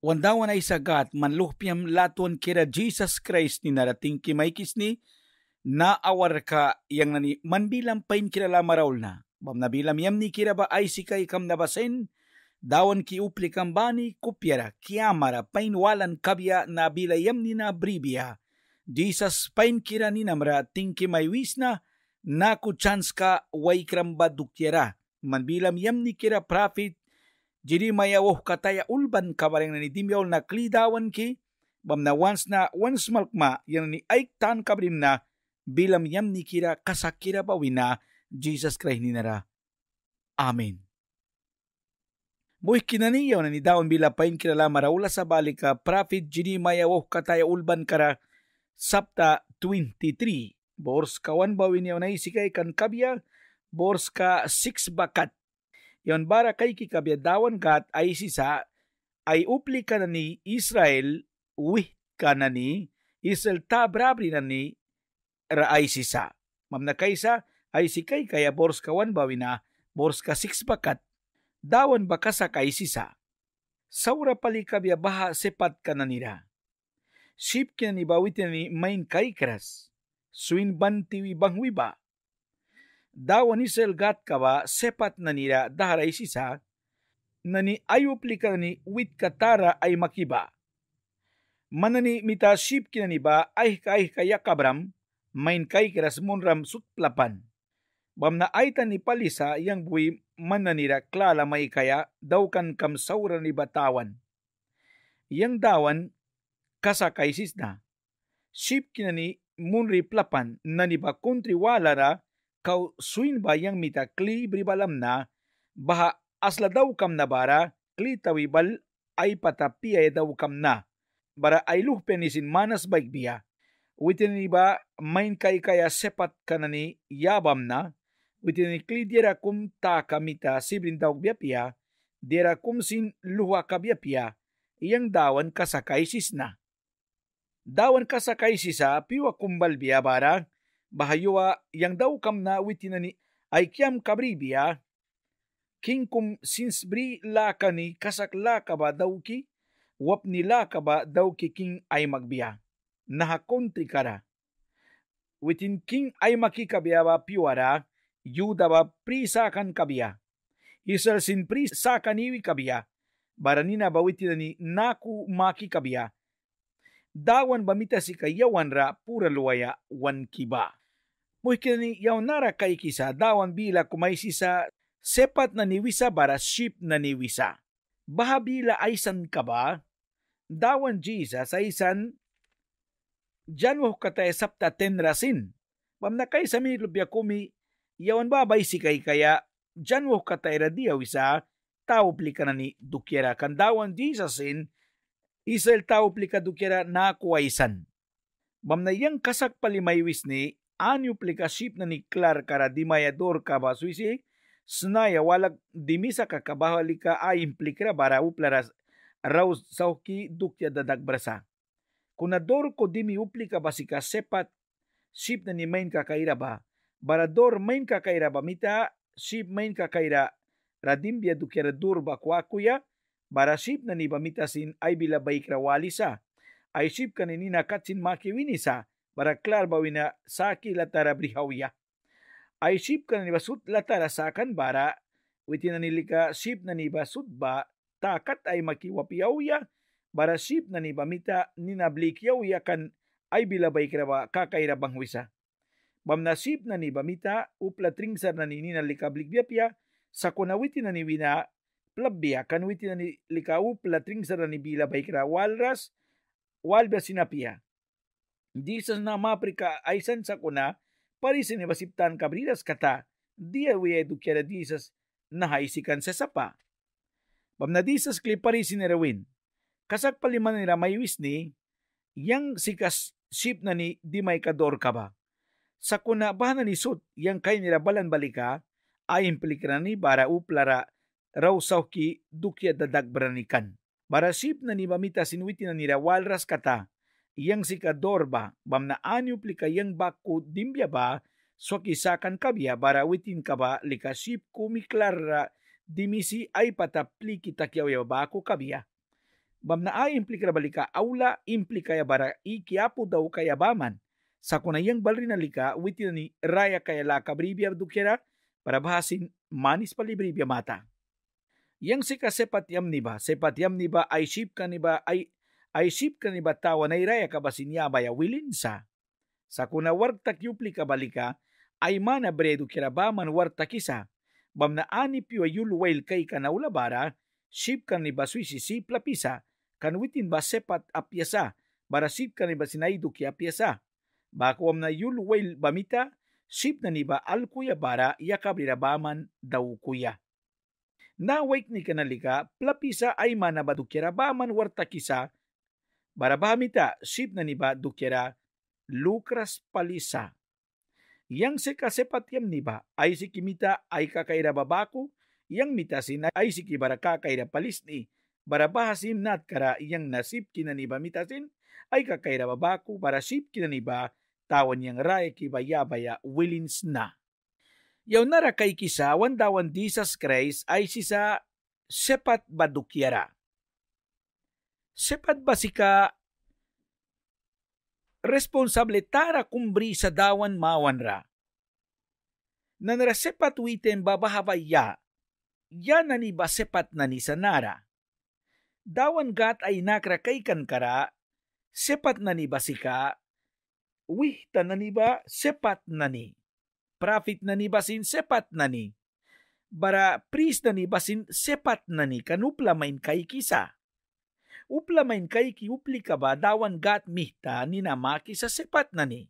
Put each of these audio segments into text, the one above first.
Wandawan ay sagat manluhpiam laton kira Jesus Christ ni narating kimaykis ni na awar ka yang nani manbilam pain kira lamaraul na. Bam nabilam yam ni kira ba ay sikay kam nabasin dawan ki upli kambani kupyara kiamara pain walan kabya nabila yam ni na bribia. Jesus pain kira ni namra tingki maywis na naku chance ka way kramba Manbilam yam ni kira prophet jadi mayawoh kataya ulban kabareng na ni dimyaw na klidawan ki bamna once na once malkma yan ni aiktan kabrim na bilam yam ni kira kasakira bawina Jesus Christ ni nara. Amen. Buhay kinaniyaw na ni daon bila pain kira la maraula sa balika prophet jini mayawoh kataya ulban kara Sapta 23. Bors kawan bawin yaw na isikay kan kabya. Bors ka 6 bakat Yon bara kay kikabiyadawan kat ay sisa ay upli ka na ni Israel, wih ka na ni Israel tabrabri na ni ay sisa. Mam na kaysa ay si kay kaya bors kawan bawin na bors ka six bakat dawan baka sa kay sisa. Saura pali kabya baha sepat ka na nira. Sip kina ni bawit ni main kay kras. Swin ban tiwi bang दावनिसेल गातकावा सेpat nanira daharay sisa nani ayuplikani wit katara ay makiba. Manani mita ship kinaniba ay kay kaya kabram main kay kirasmunram sutplapan. Bamna aitan ni palisa yang buwi mananira klala may kaya daukan kam saura ni batawan. Yang dawan kasakay sisna. Ship kinani munri plapan naniba kuntri walara kau suin bayang mita kli bribalam na baha asla daw kam na bara kli tawibal ay patapiyay daw kam na bara ay penisin manas baigbiya witin ba main kay kaya sepat kanani yabam na witin ikli dira kum ta kamita sibrin daw biya dira kum sin luha kabiya iyang dawan kasakay sisna. Dawan kasakay sisa piwa kumbal biya bara bahayuwa yang daw na witinani aykyam kabribiya ah? kinkum sinsbri lakani kasak lakaba dawki wapni lakaba dawki king ay magbiya nahakontri kara witin king ay makikabiyaba piwara yudaba prisakan kabiya isalsin prisakaniwi kabiya baranina bawitinani naku maki kabiya dawan bamita si kayawan ra pura luwaya wan kiba muhikini yawnara kay kisa dawan bila kumaysi sa sepat na niwisa bara ship na niwisa. Bahabila aysan ka ba? Dawan Jesus aysan Jan wah katay sapta tenrasin. Pamnakay sa minilubya kumi, yawan babay si kay kaya, Jan wah katay radiyaw isa, tao plika na ni dukyera. Kandawan Jesusin, Israel tao plika dukyera na kuwaisan. Bamnayang kasak palimaywis ni anyo plikasip na ni Clark kara dimayador kabasuisi snaya walak dimisa ka kabahalika ay implikra bara uplaras raw sauki dukya dadag brasa. Kunador ko dimi uplika basika sepat sip na ni main kakaira ba dor main kakaira ba mita sip main kakaira radimbia dukya dur ba kuya? bara sip na ni sin ay bilabay krawalisa ay ship kaninina katsin makiwinisa बरक्लार बविना saki latara brihawya. Ay ship kananiba sut latara sakan bara, witi nanilika ship naniba ba, takat ay makiwapiyawya, bara ship naniba mita ninablikyawya kan ay bilabay kraba kakairabang wisa. Bamnasip na ni Bamita uplatringsar na nini na likabligbyapya sa kunawiti na ni Wina plabya kanwiti na ni likau platringsar na ni Bila Walras walbya sinapya. ಜೀಸಸ್ನ ಮಾಪ್ರಿಕ ಐಸನ್ ಸಕುನ ಪರಿಸನೆ ವಸಿಪ್ತಾನ್ ಕಬ್ರಿರಸ್ ಕಥಾ diawe do kera Jesus na haisikan sa sapa. Bam na Jesus klipari sinirawin. Kasak paliman nila may wisni, yang sikas ship na ni di may kador ka ba. Sa kuna ba ni sut, yang kay nila balan balika, ay implikra ni bara uplara raw sauki dukya dadag branikan. Bara ship na ni mamita sinwiti na nila walras kata, yang sikadorba bamna anyu plika yang baku ba, sokisakan kabia bara witin kaba lika ship kumi dimisi ay pata pliki takiaw ya baku kabia bamna ay implika balika aula implika ya bara ikiapu daw kaya baman sakunayang balrinalika witini raya kaya laka kabribia dukera para bahasin manis palibribya mata yang sika sepat yam niba sepat yam niba ay ship ka niba ay ay sip kan Batawa na iraya baya awilinsa. Sa kuna wartak yupli balika, ay mana bredu kirabaman wartak isa, bam na anip yu ayulwail kay kanaulabara, sip kan ni baswisi sip lapisa, kan witin ba sepat apyasa, bara sip kan ni basinaidu ki apyasa. Bakwam na yulwail bamita, sip na ni ba alkuya bara yakabrirabaman daw kuya nawait ni kanalika plapisa ay manabadukirabaman wartakisa Barabamita sipnaniba dukera Lucras palisa. Yang si kasepatyam niba ay si kimita ay kakaira babaku, yang mitasin ay si kibara kakaira palisni, barabahasim nat kara yang nasip kinaniba mitasin ay kakaira babaku, barasip kinaniba tawan yang ray kibayabaya wilins na. Yaw nara kay kisa, wandawan disas Christ ay sisa sepat badukyara Sepad basika responsable tara kumbri sa dawan mawan ra. Nanra sepat witen babahabaya, ya na ni basepat na ni sanara. Dawan gat ay nakra kay kankara, sepat na ni basika, wihta na ni ba sepat na ni. Profit na ni basin sepat na ni. Bara priest na ni basin sepat na ni kanupla main kay kisa uplamain kay ki ba dawan gat mihta ni namaki sa sepat na ni.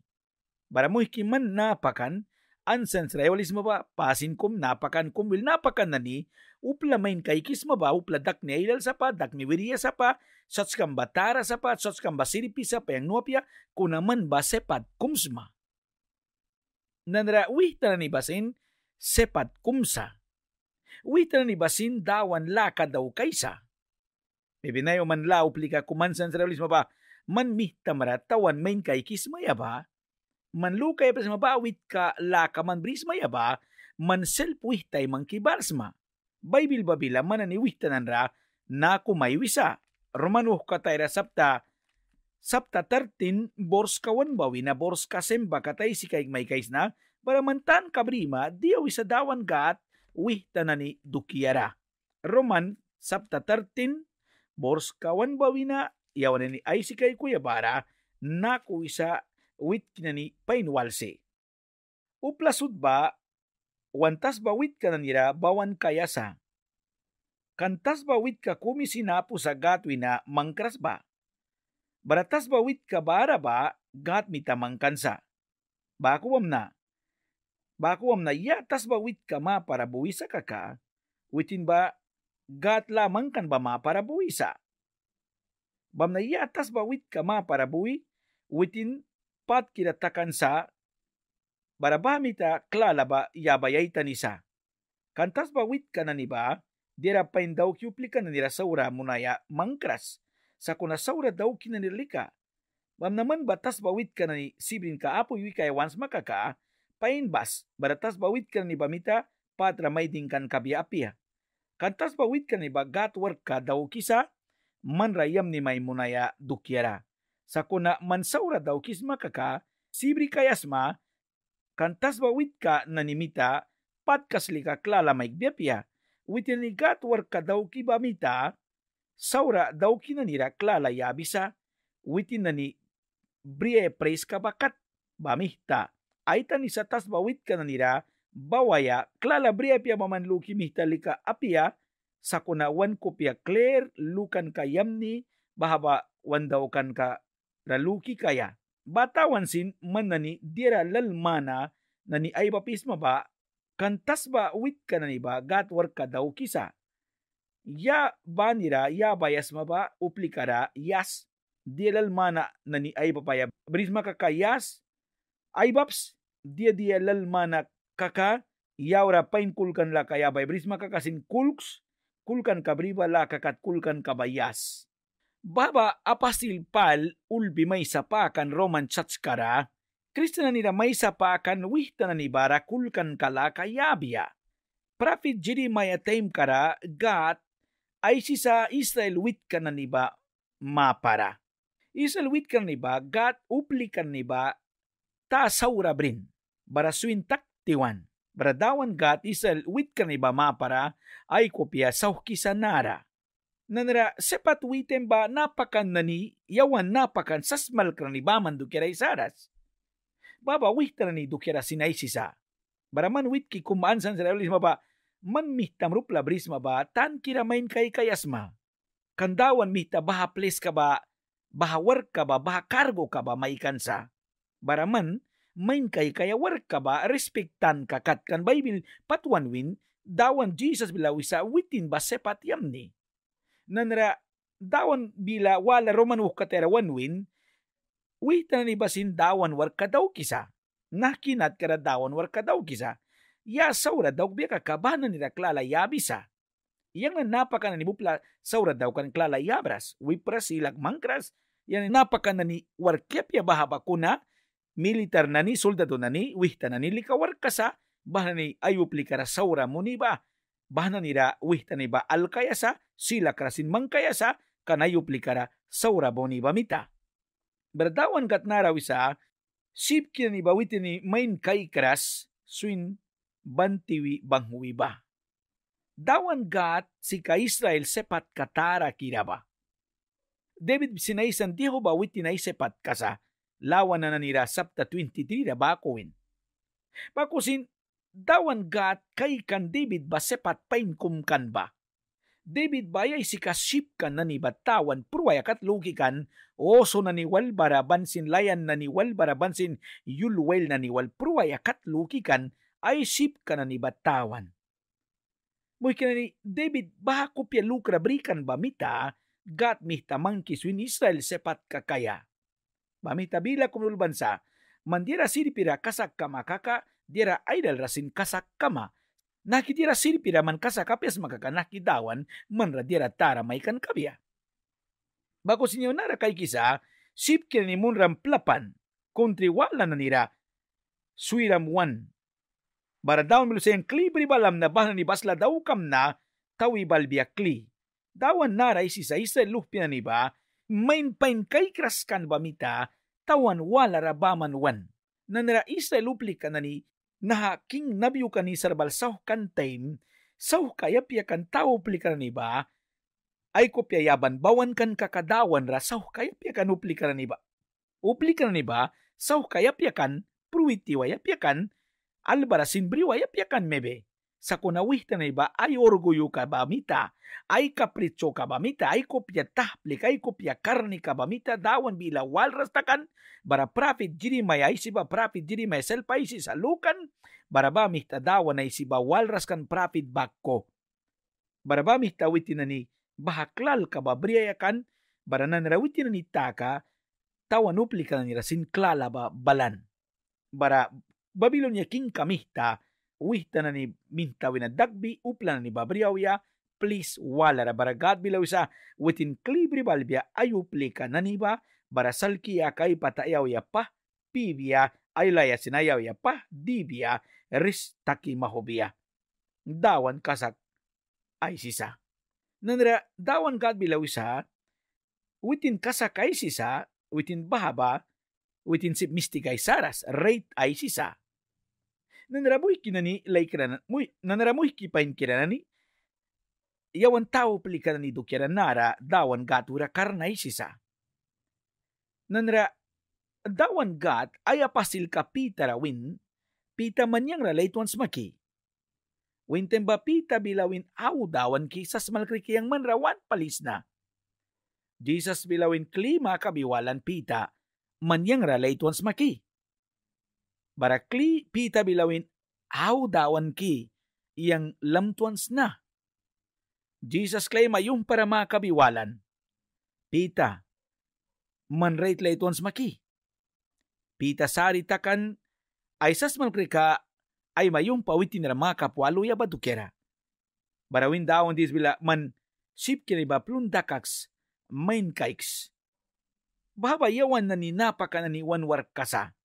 Baramuy kiman napakan, ansens realismo ba pasin kum napakan kum kumbil napakan na ni, uplamain kay kisma ba upladak ni ailal sa pa, dak ni wiriya sa pa, sots kang batara sa pa, sots kang basiripi sa pa, yang nuapya, kunaman ba sepat kumsma. Nanra uwi na ni basin, sepat kumsa. Uwi na ni basin dawan laka daw kaysa Bibinayo man la uplika kumansan sa realismo ba man mihta maratawan main kay kismaya ba? Manlukay pa sa mabawit ka laka man brismaya ba? Man selpuihtay man kibarsma. Bible babila mananiwihtanan ra na kumaywisa. Romanuh katayra sapta Sabta 13, bors kawan bawi na bors kasemba katay si kaig may kais na, baramantan kabrima, diawi sa dawan gat, wih dukiyara. Roman, Sabta 13, bors kawan bawina yawanani aisikay kuyabara nakuisa wit kinani painualse. Uplasud ba wantas ba wit kananira bawan kayasa? Kantas ba wit ka kumisinapo sa gatwi na mangkras ba? Baratas ba wit ka bara ba gat mitamang kansa? Bakuwam na. Bakuwam na yatas ba wit ka ma para buwisa ka ka? Witin ba gat lamang kan ba bui sa. Bam iya atas bawit wit ka bui witin pat kiratakan sa, barabamita klalaba yabayaitan isa. Kantas bawit wit ka na niba, dira pain daw kiuplika na nira saura munaya mangkras, sa kuna saura daw kinanirlika. Bam naman batas bawit ka na ni sibrin ka apo yui kaya once makaka, pain bas, baratas bawit ka na ni bamita, patra may dingkan kabiapia. Kantas tasbawit kan iba gat war daw kisa man rayam ni maimunaya dukiara. Sakuna man saura daw kisma kaka sibri kayasma Kantas bawitka ka nanimita patkas lika klala maigbiapia. Witin ni gat war daw kibamita saura daw kinanira klala yabisa witin nani brie preska bakat bamihta. Aitan isa tasbawit kananira bawaya bria pia luki mihtalika apia ya. sakuna wan kupia ya. clear lukan ka yamni bahaba wandaukan ka raluki kaya batawan sin manani dira lalmana nani ay pisma ba kantas ba wit kanani nani ba gat ka daw kisa ya banira ya bayas ma uplikara yas dia lalmana nani ay paya brisma ka kayas ay baps dia dia mana. kaka yaura pain kulkan la kayabay brisma kakasin kulks kulkan kabriba la kakat kulkan kabayas. Baba apasilpal ulbi may sapakan Roman chatskara, Kristana nila may sapakan wihta na Bara kulkan kala kayabya. Prophet Jeremiah time kara gat ay si sa Israel wit ka na niba mapara. Israel wit ka ba gat upli ka ba ta saura brin. Baraswin tak Bradawan gatisel wit kaniba mapara ay kopya sa hukisanara. Nanara sepat witem ba napakan nani yawan napakan sasmal kranibaman dukira isaras. Baba wihta ni dukira sinaisisa. Baraman wit ki kumaan san saralisma ba man mihtam rupla brisma ba tan kiramain kay kayasma. Kandawan mihta baha place ka ba bahawar ka ba baha kargo ka ba maikansa. Baraman main kay kaya work ka ba respektan ka kat kan Bible win dawan Jesus bila wisa witin ba sepat yamni. Nanra dawan bila wala Roman ukatera win wita ni basin dawan work ka daw kisa. Nakinat kara dawan work ka daw kisa. Ya saura daw biya kabana ni klala bisa Yang na napaka na nibupla saura daw kan klala yabras. Wipras ilak mangkras. Yang napaka na ni warkepya bahaba kuna militar nani, soldado nani, wihta nani, likawar kasa, bahnani ayuplikara saura muniba, bahnanira wihta niba alkayasa, sila krasin mangkayasa, kanayuplikara saura boniba mita. Berdawan katnarawisa, sipkin iba witini main kaikras, swin bantiwi banghuiba. Dawan gat si ka Israel sepat katara kiraba. David sinaisan diho ba witinay sepat kasa, lawan na nanira sapta 23 ra bakuin. Pakusin, dawan gat kay kan David ba sepat painkum kan ba? David bayay si kasip kan na ni batawan purwayakat lugikan o so na ni wal barabansin layan na ni wal barabansin yulwel na ni wal purwayakat lugikan ay sip ka na ni batawan. Muy kinani David ba kopya lukra brikan ba mita gat mi tamang kiswin Israel sepat kakaya. Bamitabila kumul bansa, mandira siripira kasak kama kaka, dira aidal rasin kasak kama. Nakitira siripira man kasak kapias makaka nakidawan, manra dira tara maikan kabia. Bako sinyo nara kay kisa, sip ni munram plapan, kontri na nira, suiram wan. Baradaw milusayang klibri balam na bahna ni basla daw kam na, tawi kli. Dawan nara isisa isa luhpina ni ba, mainpain kay kraskan bamita tawan wala rabaman wan. Nanraisa ilupli ka na ni nahaking nabiyo ka ni sarbal saw kan time saw kayapya kan tao pli ni ba ay kopyayaban bawan kan kakadawan ra saw kayapya kan upli ka ni ba. Upli ka ni ba saw kayapya kan pruwiti wayapya kan albarasin bri wayapya kan mebe sa kunawista na iba, hay bamita, ay hay capricho kabamita, hay kopya tahplik, hay kopya karni kabamita, dawan bila walrastakan, bara profit jiri may ay siba profit jiri may selpa ay sisalukan, bara bamita mihta dawan ay siba walraskan profit bakko. Bara bamita mihta witin na ni bahaklal kababriyayakan, bara nanrawitin na ni taka, tawan uplika na ni rasin klala ba balan. Bara Babilonia king kamista, uitanani mintawina dagbi ni babriawya plis walara baragat bilawisa witin klibri balbia ayuplika naniba barasalkiya kay patayawya pa pibia aylaya sinayawya pa dibia ristaki mahobia. Dawan kasak ay sisa. Nanira dawan gad bilaw isa witin kasakay sisa witin bahaba witin si mistigay saras rate ay sisa mui nani nanaramuhikkinani laikrananmuy nanaramuhkipainkiranani yawan tawplikanani nara dawan gatura isisa nanra dawan gat ayapasil kapita win pita manyang laituan smaki wintemba pita bilawin au dawan kisas malkriki yang manrawan palisna. Jesus bilawin klima kabiwalan pita, manyang ralay tuan smaki. barakli pita bilawin aw dawan ki iyang lamtuans na. Jesus clay mayong para makabiwalan. Pita, manrate laytuans maki. Pita saritakan ay sas malkrika ay mayong pawitin na makapwalo ya badukera. Barawin daon dis bila man sip kiniba plundakaks main kaiks. Bahabayawan na ninapaka na ni Wanwar kasa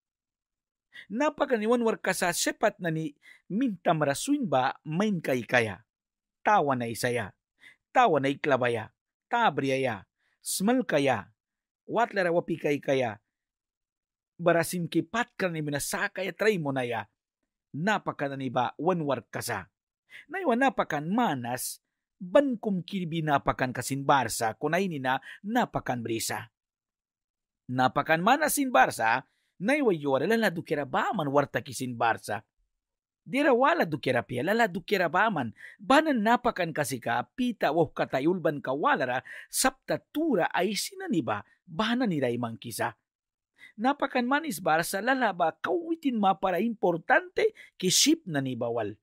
napakaniwan war kasasepat na ni mintam rasuinba main kaikaya. Tawa na isaya, tawa na iklabaya, tabriaya, smal kaya, watlera wapikay kaya, barasim ki ka ni minasakaya tray mo na ya, napaka na ba wanwar kasa. Naiwan napakan manas, bankum kirbi napakan kasin barsa, kunay nina napakan brisa. Napakan manas sin barsa, naiwayora la dukera baman warta kisin Barsa. Dira wala dukera pia la dukera baman banan napakan kasika pita woh katayulban kawalara sapta tura ay sinaniba banan niray mangkisa. Napakan manis barsa lalaba kawitin mapara importante kisip na nibawal.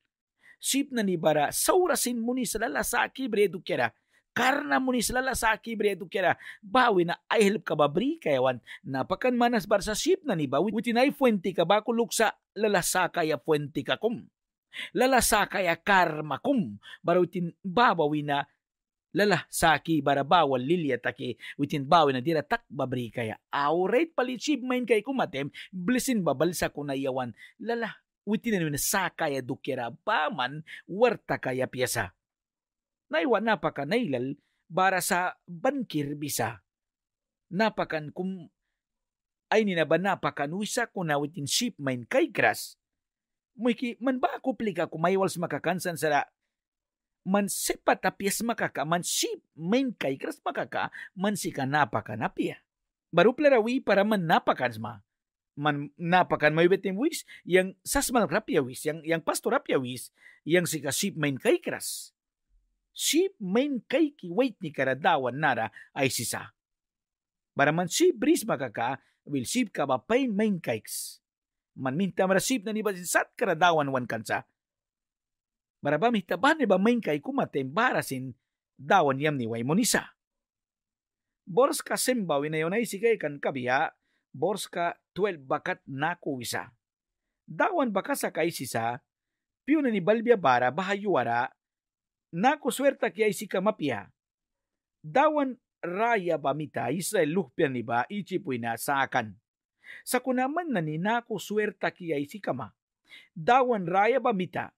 Sip na nibara saurasin mo sa lala sa akibre dukera karna muni silala saki bre tu kera bawi na ay help ka babri kayawan napakan manas bar sa ship na ni bawi witin ay fuente ka ba kuluksa lalasaka ya fuente ka kum lalasaka ya karma kum barutin babawi na lala saki barabawal lilya take witin bawi na dira tak babri kaya awrate palichib main kay kumatem blisin babalsa ko na yawan lala witin na saka ya dukera baman warta kaya piyasa naiwan napaka nailal para sa bankir bisa. Napakan kum ay ninaba napakan wisa kunawitin ship main kay kras. Muiki man ba ako plika kumaywals makakansan sa man sepat apias makaka man ship main kay grass makaka man sika napakan apia. Baru plarawi para man napakan sma. Man napakan may betim wis yang sasmal rapia wis yang yang pastor rapia wis yang sika ship main kay kras si main kay ki wait ni karadawan nara ay sisa. Baraman si bris makaka will sip ka ba pain main kikes. Man minta marasip na ni ba sat karadawan wan kansa. Maraba mihtaban ni ba main kay kumatembarasin dawan yam ni way monisa. Bors ka sembawi na yun ay sigay kan kabiya, bors ka 12 bakat na kuwisa. Dawan baka sa kaisisa, piyo na ni Balbia Bara bahayuara naku kiai sika mapia. Dawan raya ba mita sa lupya ni ba ichipuy na saakan. Sa kunaman na ni naku suwerta kiai sika ma. Dawan raya ba mita.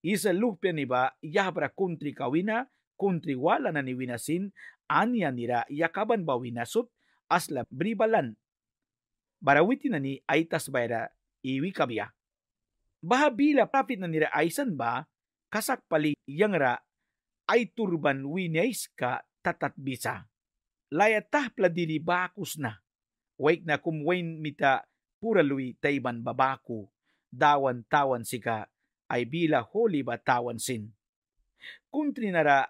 Isa lupya ni ba yabra kuntri kawina, kuntri wala na ni winasin, anya nira yakaban ba winasot, asla bribalan. Barawiti na ni aitas bayra iwi kabya. Bahabila papit na nira aisan ba, kasak pali yangra ay turban wineis ka tatatbisa. Layatah pladili bakus na. Wake na kumwain mita puralui taiban babaku. Dawan tawan sika ay bila holi ba tawan sin. Kuntri nara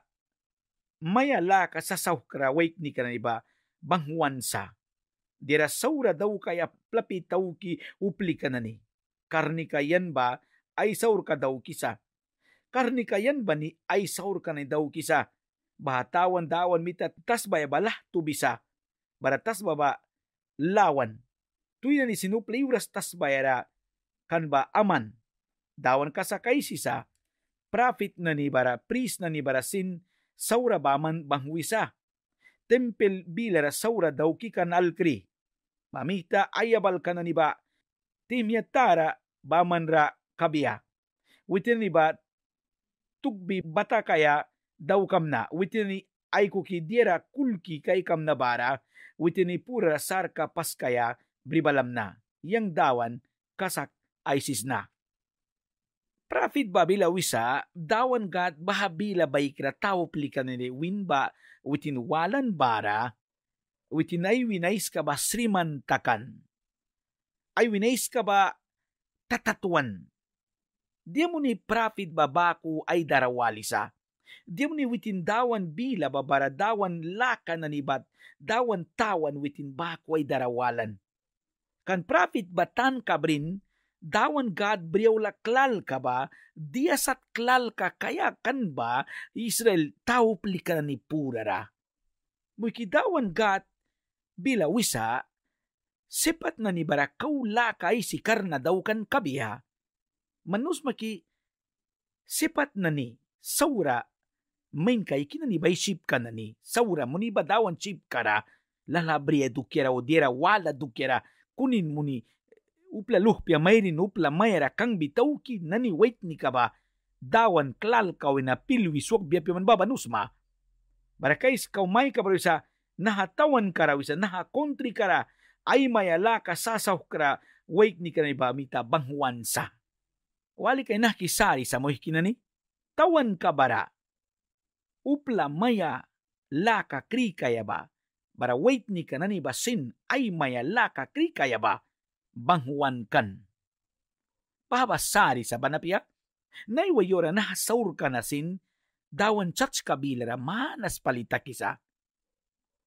mayala ka sa sahukra wake ni kananiba bangwansa. Dira saura daw kaya plapitaw ki upli kanani. Karni kayan ba ay saur ka daw kisa karni kayan bani ay saur kanay daw kisa. Bahatawan dawan mitat tas bayabala tubisa. Baratas baba lawan. Tuy na ni sinuplay uras tas bayara kan ba aman. Dawan kasakay sisa. Profit na ni bara priest na ni barasin saura baman bangwisa. Tempel bilara saura daw kikan alkri. Mamita ayabal ka na ni ba. timyatara tara baman ra kabiya. Witin ni ba tugbi batakaya daukamna witini aikuki diera kulki kay kam na bara witini pura sarka paskaya na yang dawan kasak ISIS na. Profit babila wisa dawan gat bahabila baikra tao plikan ni ba witin walan bara witin ay winais ka ba sriman takan. Ay winais ka ba tatatuan Di mo ni Prophet Babaku ay darawalisa. Di mo ni witindawan dawan bila babaradawan laka na nibat. Dawan tawan witin baku ay darawalan. Kan Prophet Batan kabrin, dawan God briyaw la klal ka ba, diasat klal ka kaya kan ba, Israel tao plika na ni purara. Muikidawan God bila wisa, sipat na ni barakaw lakay si karna daw kan kabiha, manusmaki sipat na ni saura main kai kinani bai ship kanani saura muni badawan ship kara lalabriye dukera odiera wala dukera kunin muni eh, upla luhpia mayrin upla mayra kang ki nani wait ni kaba dawan klal kau na pilwi suak biya piman baba nusma barakais kau mai ka sa nahatawan kara wisa naha country kara ay mayala kasasaw kara wait ni kanibamita bangwansa wali kay nah kisari sa mohikinani, tawan ka bara, upla maya laka kri kaya ba, bara wait ni kanani basin ay maya laka kri kaya ba, banghuan kan. Pahabasari sa banapia, naiwayora na saur ka nasin, dawan chach kabilara manas palita kisa.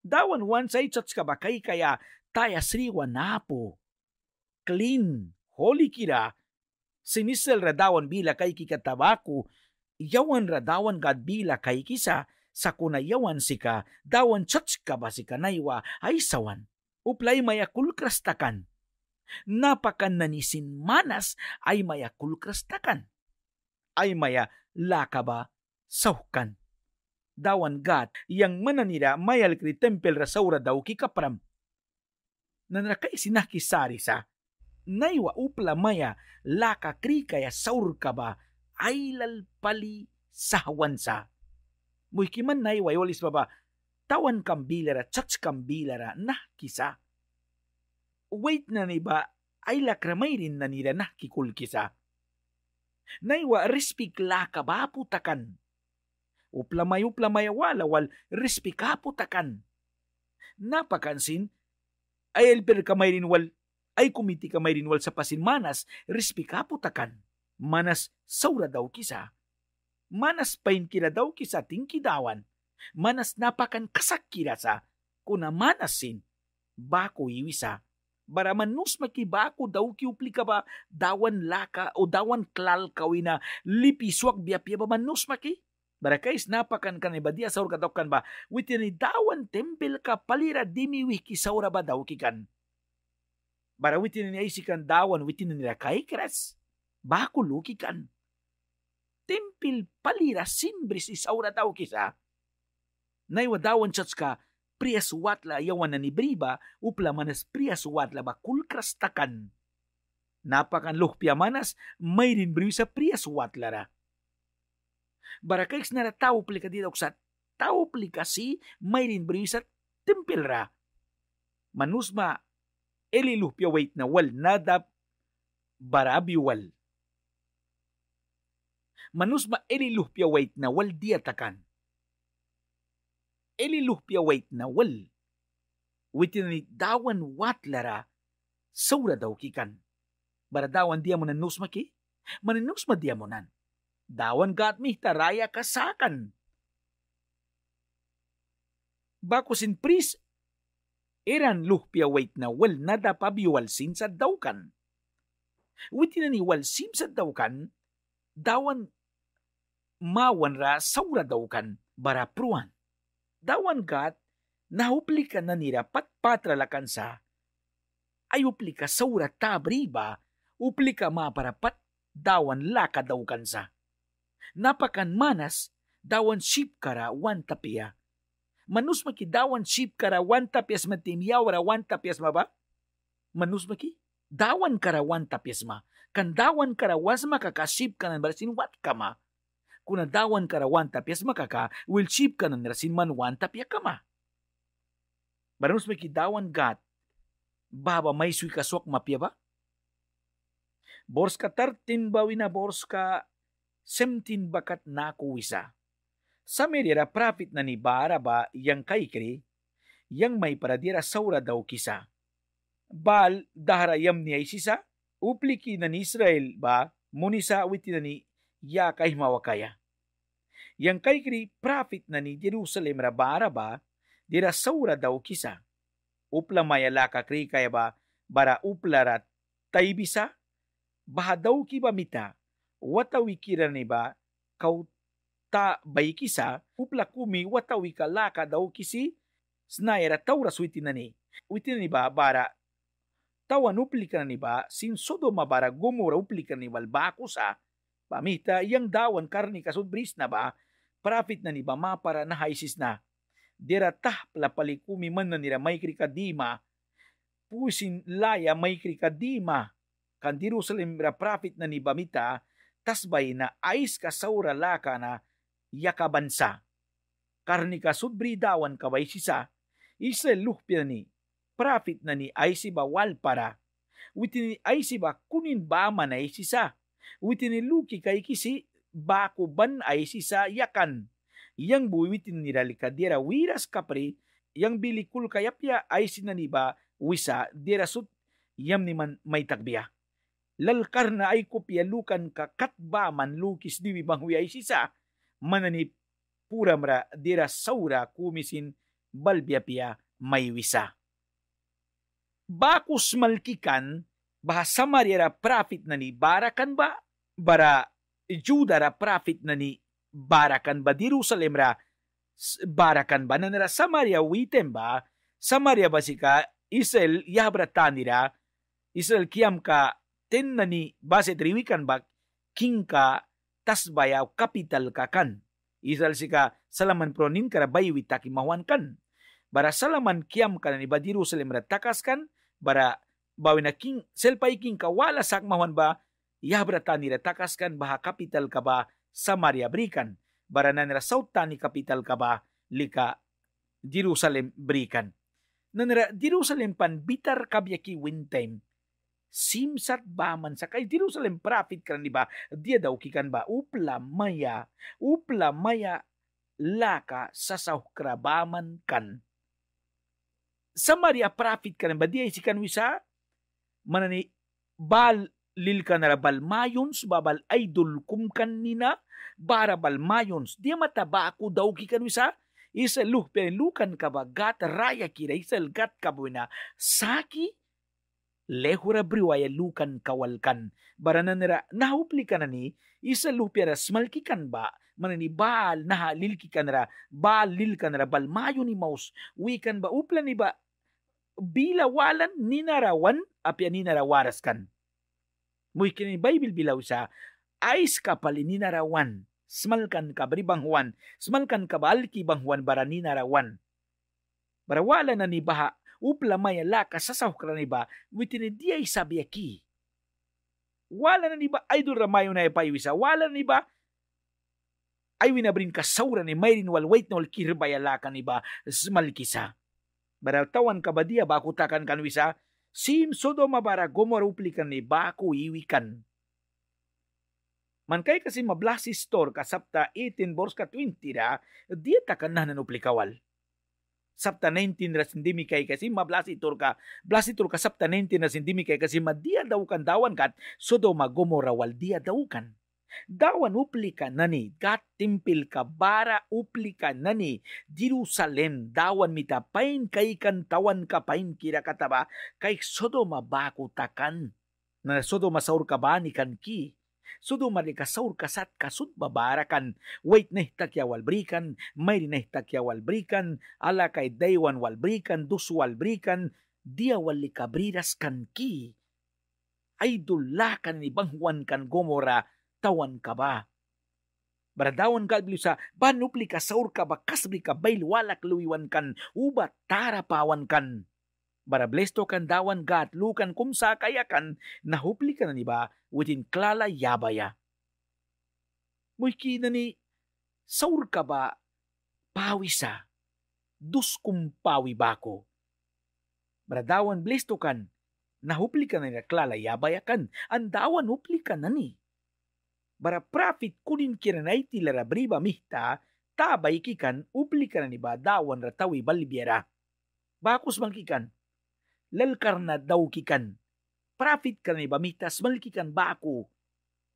Dawan wan sa chach kabakay kaya taya sriwa napo. Clean, holy kira, si Mr. Radawan bila kay kikatabaku, yawan Radawan gad bila kay kisa, sa kunayawan sika, dawan tsatsika ba si kanaywa, ay sawan, uplay mayakulkrastakan. Napakan na ni Sinmanas ay mayakulkrastakan. Ay maya lakaba saukan. Dawan gat, yang mananira mayal kri tempel rasaura daw kikapram. Nanrakay sinakisari sa, naiwa uplamaya laka krika ya saurkaba ailal pali sahwansa. Muikiman naiwa yolis baba tawan kambilara chach kambilara nah kisa. Wait na ni ba ay lakramay rin na nila nah kikulkisa. Naiwa respik laka ba putakan. Uplamay uplamay wal respik putakan. Napakansin ay elper kamay rin wal ay kumiti ka may rinwal sa pasin manas respikapo takan. Manas saura daw kisa. Manas pain kila daw kisa tingkidawan. Manas napakan kasak kila sa kuna manas sin. Bako iwisa. Baraman manus makibako daw kiupli ka ba dawan laka o dawan klal kawina lipiswak biya ba manus nus maki? Barakais napakan ka ni badia saur katokan ba, witin dawan tempel ka palira dimi wiki saura ba daw kikan. Barawiti ni isikan dawan witi nila kay kres. Bako lukikan. Tempil palira simbris isaura tao kisa. Naiwa dawan chats ka prias watla yawan na ni briba upla manas prias watla ba kulkrastakan. Napakan luhpia manas may rin briwi sa prias watla ra. Barakaiks na tao plika dito sa tao plika si may rin briwi sa tempil ra. Manusma eli elilupya wait na wal nadap barabi wal. eli elilupya wait na wal diatakan. Elilupya wait na wal. Witin dawan watlara saura daw kikan. Baradawan diya mo na nusma ki? Maninusma diya mo nan. Dawan gat mi taraya kasakan. Bakusin pris eran wait na wal nada pabiwalsin sa dawkan. Witi na ni walsim sa daukan, dawan mawan ra saura daukan bara pruan. Dawan gat nahuplikan na nira patpatralakan sa ay uplika saura tabriba uplika ma maparapat dawan laka dawkan sa. Napakan manas dawan ship kara wan tapia manus maki dawan ship karawan tapias matimia warawan tapias maba manus maki dawan karawan tapias ma kan dawan karawas maka kaka ship kanan barasin wat kama kuna dawan karawan tapias ma kaka will ship kanan barasin man wan tapia kama baranus maki dawan gat baba may sui kasok pia ba borska tartin bawina borska semtin bakat naku wisa Samerira prapit na ni Baraba yang kaikri, yang may paradira saura daw kisa. Bal daharayam ni sisa, upliki na ni Israel ba munisa awit na ni ya kay mawakaya. Yang kaikri prapit na ni Jerusalem ra Baraba, dira saura daw kisa. Upla mayalaka kri kaya ba bara uplarat taibisa, bahadaw ki ba mita, watawikira ni ba kaut ta baikisa upla kumi watawika laka daw kisi snaira taura suitinani uitinani ba bara tawan uplikani ba sin sodoma bara gomora uplikani balbako sa pamita yang dawan karni kasud na ba profit na ni ba mapara na haisis na dira tah plapalikumi man na nira may krikadima pusin laya may dima kan Jerusalem profit na ni bamita tasbay na ais kasaura laka na yakabansa. Karnika ka subridawan kaway sisa, isa luhpil ni, profit na ni ay si bawal para, witini ay si ba kunin ba man ay sisa, witini luki kay kisi, bako ban ay sisa yakan. Yang buwitin niralika dira wiras kapri, yang bilikul kayapya ay sinaniba wisa dira sut yam ni man may tagbiya lalkar na ay kopyalukan ka katba man lukis diwi bang ay sisa, manani puramra dira saura kumisin balbiapia maywisa. Bakus malkikan bahasa mariera profit na ni barakan ba bara judara profit na ni barakan ba di Jerusalem ra barakan ba na Samaria witem ba Samaria basika Israel yahbratanira Israel kiam ka ten na ni base triwikan ba king ka tas bayaw kapital kakan. Isal sika salaman pronin kara baywi taki mahuan kan. Bara salaman kiam kana ni badiru salim takas kan. Bara bawi na king selpay king kawala sak mahuan ba yabrata ni takas kan baha kapital ka ba sa Maria Brikan. Bara na nira sauta ni kapital ka ba lika Jerusalem Brikan. Na nira Jerusalem pan bitar kabyaki win time simsat baman sa kay Jerusalem prophet kan ba dia daw kikan ba upla maya upla maya laka sa sahkrabaman kan sa Maria prophet kan ba dia isikan wisa manani bal lil kanara balmayons babal idol kum kanina bara balmayons dia mataba ako daw kikan wisa isa luh pelukan kabagat raya kira isal gat kabuina saki lehura briwayalukan kawalkan barana nira ni isa lupyara smalkikan ba manani bal nahalilkikan ra balilkan ra balmayo ni maus wikan ba uplan ni ba bila walan ninarawan apya ninarawaras kan muikin ni Bible bilaw sa ais kapal ninarawan smalkan ka bari banghuan smalkan ka balki banghuan bara ninarawan barawala na ni baha uplamaya kasasa hukraniba witinidia isabiaki. Wala na ni ba ay duramayo na ipayuisa. Wala na ni ba ay winabrin ka saura ni mayrin walwait na ulkirbayalakan ni ba malkisa. Baraltawan ka ba diya bakutakan kanwisa? Sim Sodoma bara gomaruplikan ni baku iwikan. Man kay kasi mablasi store kasapta 18 bors ka 20 da, dieta ka na nanuplikawal sapta 19 rasindimi kay kasi mablasi turka blasi turka sapta 19 rasindimi kay kasi madia daukan dawan kat Sodoma Gomora waldia daukan dawan upli ka nani gat timpil ka bara upli ka nani Jerusalem dawan mita pain kay kantawan ka pain kira kataba kay Sodoma baku takan na Sodoma saur ka bani kan ki saur kasat kasut babarakan, wait nehtak yawalbrikan, may nehtak yawalbrikan, ala kay daywan walbrikan, dusu walbrikan, dia walikabriras kan ki. Ay dula kan ni banghuan kan gomora, tawan ka ba? Baradawan ka sa banupli ka saur ka bakas ka bailwalak luiwan kan, ubat tara pawan kan barablesto kan dawan gat lukan kumsa kayakan nahupli ka na ni ba within klala yabaya. Muiki na ni saur ka ba pawisa dus kumpawi bako. Baradawan blesto kan nahupli ka na ni klala yabaya kan andawan hupli ka na ni. Bara profit kunin kiranay ti larabriba mihta tabay kikan upli ka na ni ba dawan ratawi balibiyara. Bakos bang kikan lalkarna dawkikan. Profit ka ni bamitas malkikan bako.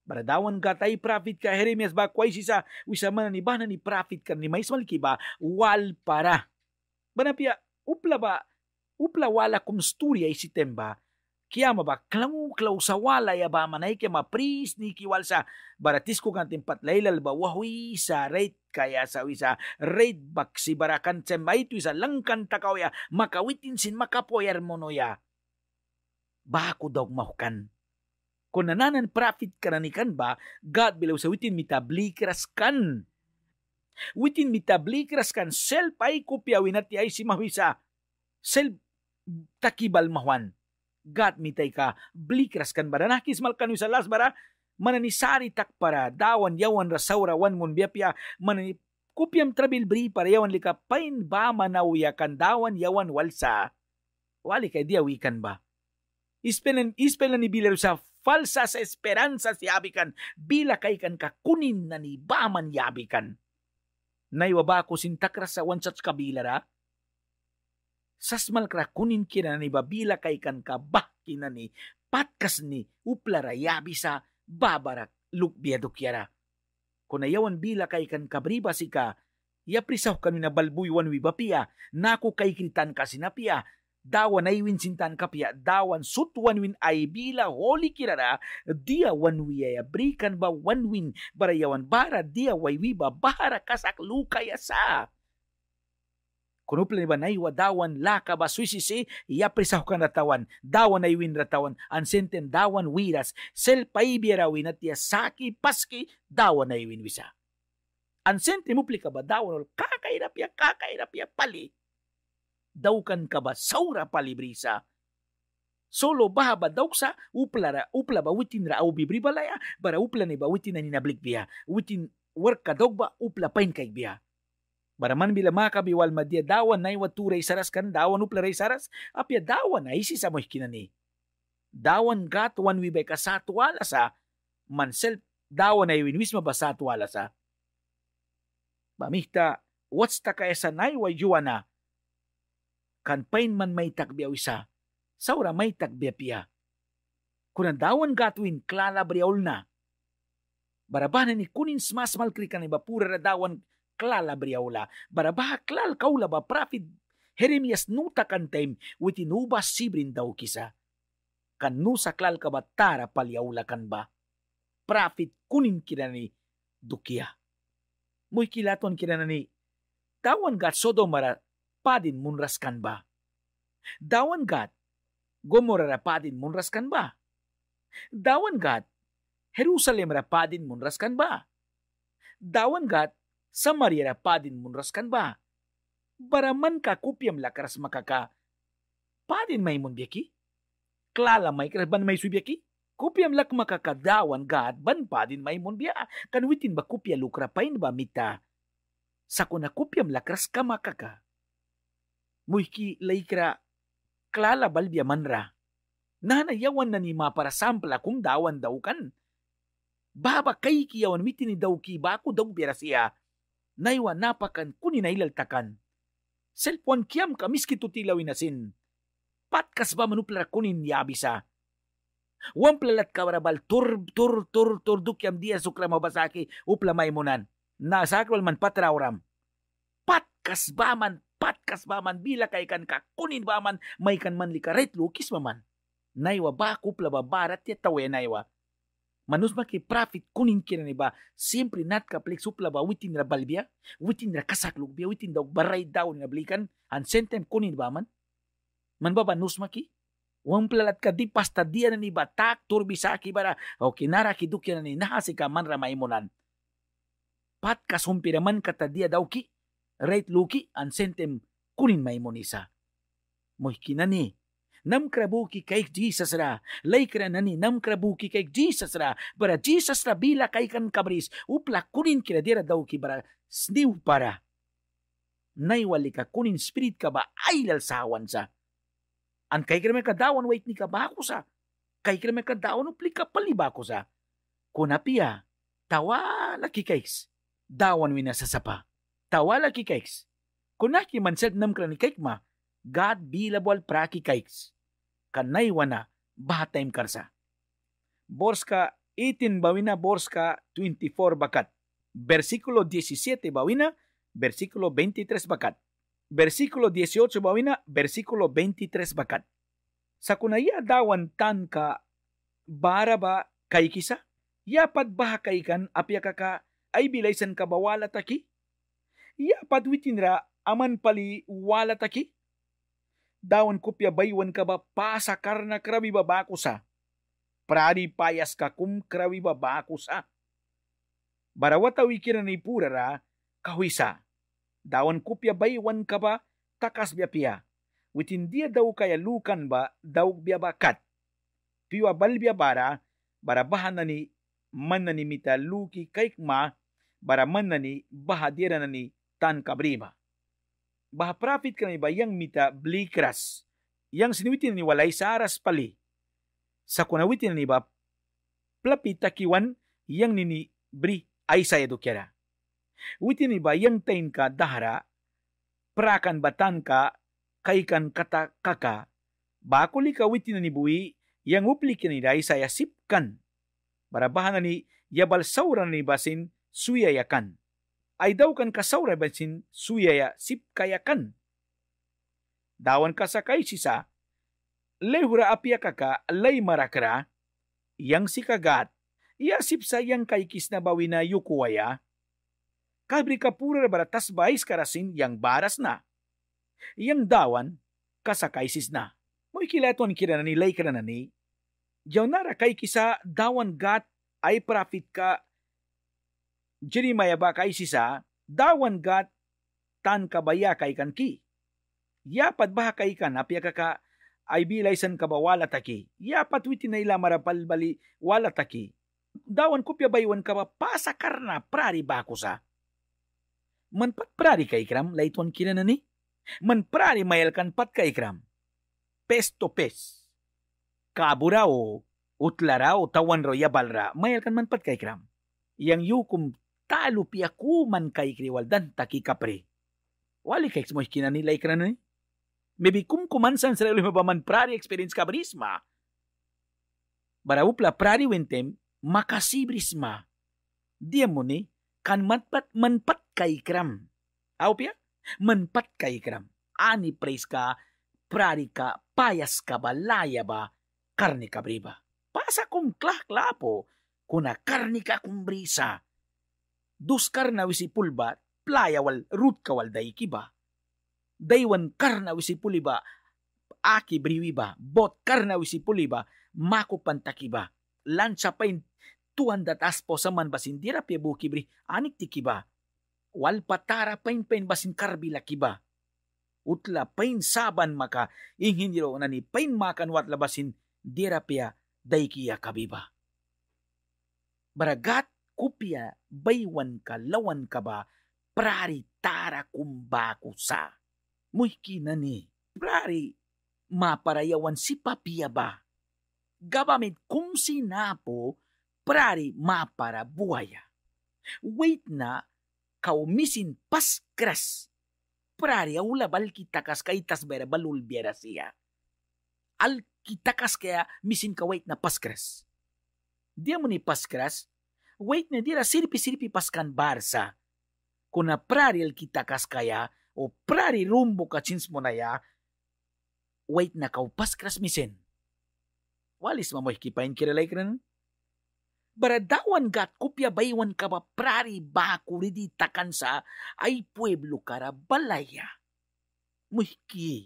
Baradawan ka tay profit ka Jeremias ba kway sisa wisaman ni ba na ni profit ka ni mais malki ba wal para. Banapia upla ba upla wala kumsturya isi temba kaya maba klamu klaw sa wala ya ba manay kaya mapris ni kiwal sa baratis ko kantin patlaylal ba wahoy sa right kaya sa wisa raid back si barakan sa maitu isa langkan takawya makawitin sin makapoyer monoya. Bako daw mahukan. Kung nananan profit ka karanikan ba, God bilaw sa witin mitablikras kan. Witin mitablikras kan, self ay kopyawin at ay si mahwisa. Self takibal mahuan. God mitay ka, blikras kan bara. Nakismal kanu sa las bara, mananissari takpara dawan yawan rasaurawan munbiapya manani kupyam trabil bri para yawan lika pain ba manawiyakan dawan yawan walsa wali kay dia wikan ba ispelan ispelan ni bilero sa falsas esperanzas yabikan bila kay kan kakunin na ni baman yabikan naiwaba ko sintakras sa wansat kabilara sasmal kunin kina ni babila kay kan kabah kina ni patkas ni uplara yabi sa babarak lukbiedo kiara. Kunayawan bila kay kan kabriba sika, iya prisaw kami na balbuywan wibapia, naku kay kritan kasinapia, dawan ay winsintan kapia, dawan sutwan win ay bila holy kirara, dia wan brikan ba wan win, barayawan bara dia waywiba, bara kasak lukaya sa. Kunupla ni ba nay wadawan laka ba suisisi iaprisaw kan ratawan. Dawan ay win ratawan. Ansenten dawan wiras. Sel paibiera win at saki paski dawan ay win wisa. Ansenten mupli ka ba dawan ol kakairap ya kakairap ya pali. dawkan ka ba saura brisa Solo baha ba dauksa upla ra upla ba witin ra au bibribalaya bara upla ni ba witin na ninablik biya. Witin work ka dog upla pain kay biya Baraman bilamaka biwal madia dawanay waturay saras kan dawan uplaray saras apya dawanay sa mo kinani. Dawan gat gatuan wibay kasatwala sa mansel dawanay winwis mabasatwala sa. Mamihta, what's ta kaya sa nayway juana? Kanpain man may takbiyaw isa, saura may takbiya piya. Kung dawan gatuin klala briyawl na, barabanan ni kunin smas malkrikan iba pura dawan klala barabah barabaha klal kaula ba prophet Jeremias nuta kantaim witi sibrin daw kisa. Kan nusa klal ka ba tara paliaula kan ba? Prophet kunin kinani dukia. Muy kilaton kinani tawan gat sodomara padin munras kan ba? Dawan gat gomorara padin munras kan ba? Dawan gat Jerusalem rapadin munras kan ba? Dawan gat Samariera padin munraskan ba? Baraman ka kupiam lakaras makaka. Padin may munbiaki? Klala may karaban may subiaki? Kupiam lak makaka dawan gad ban padin may munbia. Kanwitin ba kupia lukra pain ba mita? Sakuna kupiam lakras ka makaka. Muiki laikra klala balbia manra. yawan na ni ma para sampla kung dawan daw kan baba kay kiyawan mitin ni daw ki ba ko daw bera siya naiwa napakan kuni nailaltakan. Selpuan kiam ka miski tutilawin asin. Patkas ba manuplara kunin yabisa. Wang plalat kawarabal tur tur tur tur dukyam dia sukra mabasaki upla maimunan. Nasakwal man patrauram. Patkas ba man patkas ba man bila kay kan ka kunin ba man may kan man likaret lukis ba man. Naiwa ba kupla ba barat ya tawe naiwa. manusma ke profit kunin kira ba sempre nat ka plek supla ba witin ra balbia witin ra kasak luk bia witin dog barai daun na belikan, an sentem kunin ba man man ba manusma ki Wang plalat ka di pasta dia na ni tur bisa ki bara o kinara ki duk na ni ka man ra monan, Pat kasumpiraman kata dia dau ki right luki an sentem kunin maimunisa. Moy ni ki Jesus ra. ನಮ್ ಕ್ರಬೂಕಿ ಕೈಕ್ ki ಲೈಕ್ರ Jesus ra. Bara Jesus ra bila ಜೀಸಸ್ರ ಬೀಲ ಕೈಕನ್ ಕಬರೀಸ್ ಉಪ್ಲ ಕುನಿನ್ ಕಿರ ki bara sniw para. ಪರ ನೈವಲ್ಲಿ ka kunin spirit ka ba ay lalsawan sa. An kay kirame ka dawan wait ni ka ba ako sa. Kay kirame ka dawan upli ka paliba ko sa. Kunapia, tawala ki kais. Dawan wina sa sapa. Tawa laki kais. Kunaki man set nam krani kaik ma, God bilabol praki kaiks. Kanaywana bahatayim karsa. Borska 18 bawina borska 24 bakat. Versículo 17 bawina, versículo 23 bakat. Versículo 18 bawina, versículo 23 bakat. Sa kunaya dawan tan ka baraba kay kisa, yapat bahakay kan apya ka ay bilaysan ka bawala taki? Yapat witinra aman pali wala taki? dawan kopya baywan ka ba pasa karna krabi babako sa. Prari payas ka kum krabi babako sa. Barawata wikira ni purara kahwisa. Dawan kopya baywan ka ba takas biya Witin dia daw kaya lukan ba daw biya bakat. Piwa balbiya bara barabahan na ni man na ni mita luki kaikma bara man na ni bahadira na ni tan kabriba. baha profit kanay yang mita blikras. Yang siniwitin ni walay sa aras pali. Sa kunawitin ni ba plapita kiwan yang nini bri ay saya Witin ni ba yang tain ka dahara prakan batan ka kaikan kata kaka bakuli ka witin ni bui yang uplikin ni saya sipkan. Barabahan ni yabal sauran ni basin suyayakan. Aydaw kan kasawra bansin suyaya sip kayakan. Dawan kasakay sisa, lehura apia kaka lay marakra, yang sikagat, iasip sayang kaikis na bawina yukuwaya, kabri kapura baratas bais karasin yang baras na. Yang dawan, sis na. Mo'y kilaton kira na ni lay kira na ni, yaw nara kay dawan gat ay profit ka Jiri mayaba kay sisa, dawan gat tan kabaya kay kanki. Yapad ba kay kan apya kaka ay bilay san kaba wala taki. Yapad witi na ila marapal bali wala taki. Dawan kopya baywan kaba pasa karna prari bako sa. Manpat prari kay kram laituan kina na ni. Man prari mayal kan pat kay kram. Pes to pes. Kaburao, utlarao, tawan ro yabalra, mayal kan manpat kay kram yang yukum talupi akuman taki kikapre. Wali kaix moikinan nila ikranani? Mebikum kumansan sarelo mabaman prari experience kabrisma. Baraupla prari wentem makasibrisma. Diamone kan matpat manpat kaikram. Aupia? Manpat kram. Ani prari prarika payas kabalaya ba karne kabriba. Pasa kum klapo kuna karnika kumbrisa. brisa dus karna wisi pulba playawal rut kawal daikiba. Daywan karna wisi puliba aki briwiba bot karna wisi puliba maku pantakiba. Lansa pain tuan datas po saman basin dira bukibri anik tikiba. Wal patara pain pain basin karbila kiba. Utla pain saban maka inginiro na ni pain makan wat labasin dira pia daikiya kabiba. Baragat kupya baywan ka lawan ka ba prari tara kumbaku sa. Muhikina ni prari maparayawan si papiya ba. Gabamit kung sinapo prari mapara buhaya. Wait na kaumisin paskras. Prari aulabal kitakas kaitas bera balulbiera siya. Al kitakas kaya misin kawait na paskras. Di mo ni paskras wait na dira sirpi-sirpi paskan Barsa. Kuna praril kita kaskaya o prari rumbo ka chins mo na ya, wait na kaupas krasmisen. Walis mamoy kipain kiralay kran. Baradawan gat kupya baywan ka ba prari bakuridi takan sa ay pueblo karabalaya. Muhki,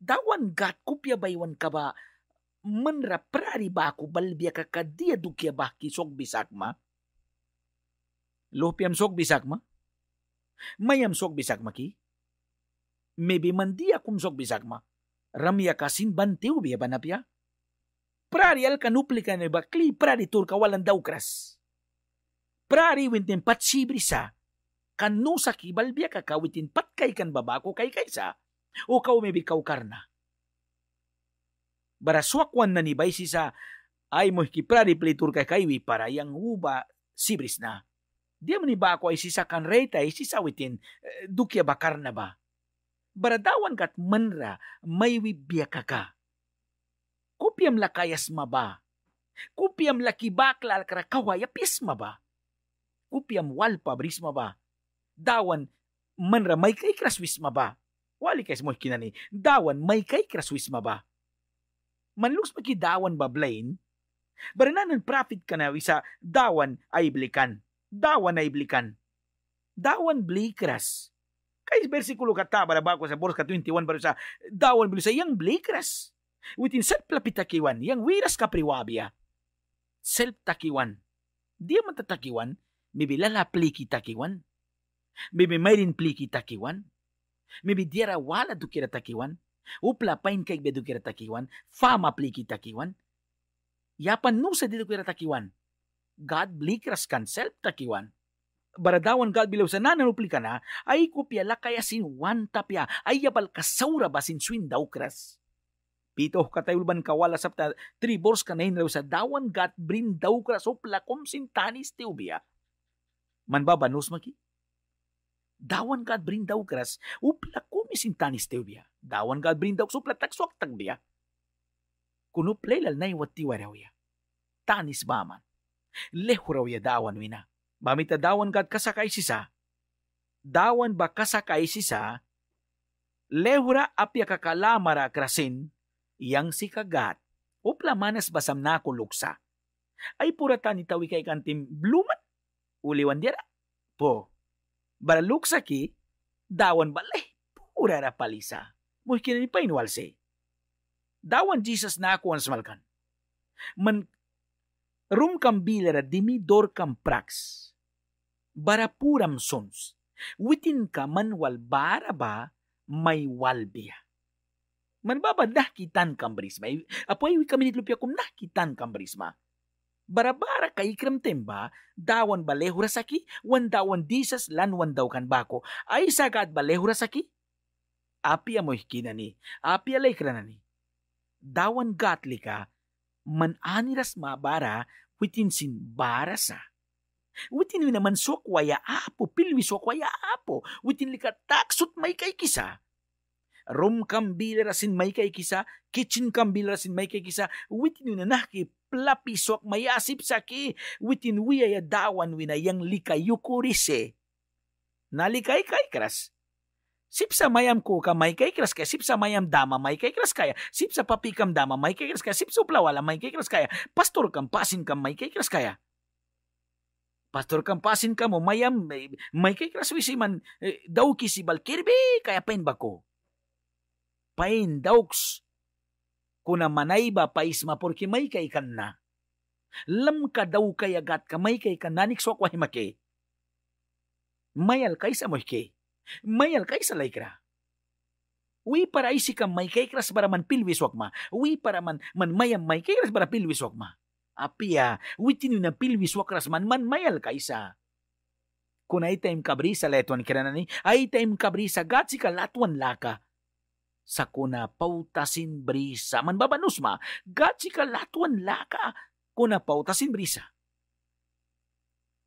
dawan gat kupya baywan ka ba mandra prari baku balbia kaka dia dukia bahki sok bisak ma. Lopiam sok bisak ma. Mayam sok bisak ma ki. Mebi mandia kum sok bisak ma. Ramya kasin banteu biya banapia. Prari alkan nuplikane ne bakli prari turka walan daukras. Prari wintin pat sibrisa. Kanusa ki balbia kaka witin pat kaikan babako kaikaisa. O oh, kau mebi kau karna. baraswakwan na ni Baisi sa ay mo kiprari plitur kay kaywi para yang uba sibris na. Di mo ni ba ako ay sisa kan reta ay sisa witin eh, dukya bakar na ba? Baradawan kat manra may wibiyaka ka. Kupyam lakayas maba. Kupyam lakibakla alkarakawa yapis maba. Kupyam walpa brisma ba? Dawan manra may kay kraswis maba. Wali kays mo kinani. Dawan may kay kraswis maba manlugs pagkidawan ba Blaine? Baranan profit ka na isa dawan ay blikan. Dawan ay blikan. Dawan blikras. Kay bersikulo kata barabako sa Boros ka 21 para sa dawan bilisa yang blikras. Witin self lapitakiwan yang wiras kapriwabia. Self takiwan. Di man tatakiwan, maybe lalapliki takiwan. Maybe mayrin pliki takiwan. Maybe diara wala dukira takiwan uplapain kay bedu kira takiwan, fama pliki takiwan. Yapan no sa didu kira takiwan. God blikras ras self takiwan. Baradawan God bilaw sa nanan uplika na, ay kopya la kaya sinuwan tapya, ay yabal kasaura basin sinsuin daw kras. Pito katayulban kawala sapta tribors kanahin raw sa dawan God brin daw kras upla kom sintanis ti Man ba banus maki? Dawan God brin daw kras upla kumisintanis ti ubya dawan gal brinda og suplat tagswak tagbiya. Kuno playlal na iwatiwa raw ya. Tanis baman. Leho raw ya dawan wina. Bamita dawan gad kasakay sisa. Dawan ba kasakay sisa? Lehura apya kakalamara krasin yang si kagat upla manas basam na luksa. Ay puratan itawi kay kantim blumat uliwan dira. Po, luksa ki dawan balay pura na palisa mo ni pa inwalse. Dawan Jesus na ako ang smalkan. Man, rum kam bilera dimi dor kam prax. Barapuram sons. Witin ka man walbara ba may walbia. Man baba nakitan kam brisma. Eh, Apoy eh, kami nitlupya kum nakitan kam brisma barabara ka ikram temba, dawan balehura saki, wan dawan disas lan wan daw kan bako. Ay sagad balehura saki, api moihkinani, api alekranani. Dawan gatlika, man aniras mabara, witin sin barasa. Witin na naman sokwaya apo, pilwi sokwaya apo, witin lika taksot may kay kisa. Rom kambila rasin may kay kisa, kitchen kambila rasin may kay kisa, witin na naki plapisok mayasip ki, witin wiyaya dawan winayang likayukurise. Nalikay kay kras Sipsa mayam kuka may kay kraskaya, sipsa mayam dama may kay kraskaya, sipsa papikam dama may kay kraskaya, sipsa plawala may kay kraskaya, pastor kam pasin kam may kay kraskaya. Pastor kam pasin kamo mayam may kay kraswisiman eh, daw kisibal kirbi kaya pain bako. Pain dauks kuna manay ba paisma porque may kay kan na. Lam ka daw kay agat ka may kay kan nanik so kwa himake. Mayal kay sa kay mayal kay sa laikra. Wi para isi ka may kay kras para man pilwis wakma. Wi para man man mayam may kay kras para pilwis wakma. Apia, wi tinu na pilwis wakras man man mayal kaisa. sa. Kun ay time kabri sa letuan kiranani, ay time kabri gatsi ka latuan laka. Sa kuna pautasin brisa, man babanus ma, gatsi ka latuan laka, kuna pautasin brisa.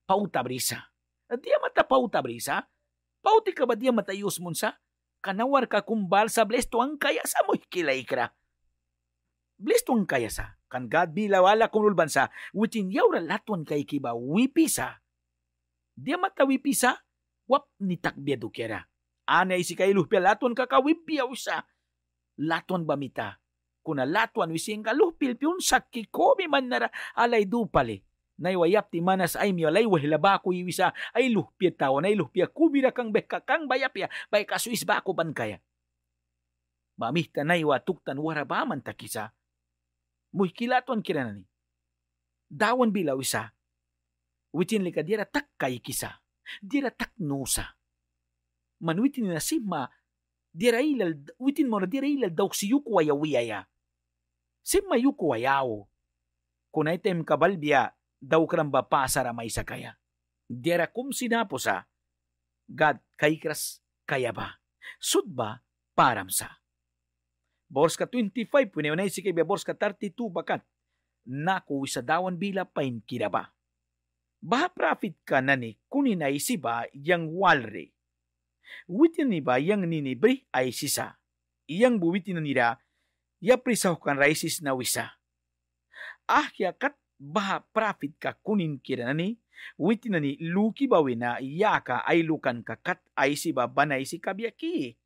Pauta brisa. Di mata pauta brisa, Pauti ka ba diya matayos mo sa? Kanawar ka kumbal sa blesto ang kaya sa mo'y kilay ka. Blesto ang kaya sa, kan God bilawala kung ulbansa, witin yawra latuan kay kiba wipi sa. Diya matawipi sa, wap ni takbiyado kera. Anay si kay luhpia latuan kakawipiyaw sa. Latuan ba mita? Kuna latuan wising ka luhpil piyon sa kikobi man nara alay dupali nay wayapti manas ay mi walay wahilaba ko iwisa ay luhpia tao nay luhpia kubira kang beka kang bayapia bay kasuis ba ko ban kaya mamih nay watuktan warabaman takisa muy kilaton kiranani dawan bilaw isa witin lika dira tak kay kisa dira tak nusa manwitin na sima dira ilal witin mo na dira ilal daw si yuko wayawiyaya sima yuko wayawo kunay tem kabalbia daw karamba pasara may sakaya. Dera kum sinaposa, God kaikras kayaba. Sudba paramsa. Bors ka 25, punayunay si kaya bors ka 32 bakat. Naku sa dawan bila pain kinaba. Baha profit ka na ni kuninay si ba yang walre. Witin ni ba yang ninibri ay sisa. Iyang buwitin na nila, ya kan raisis na wisa. Ah, ya kat baha prophet ka kunin kiranani, witinani luki bawina yaka ay lukan kakat ay si banay si kabyaki.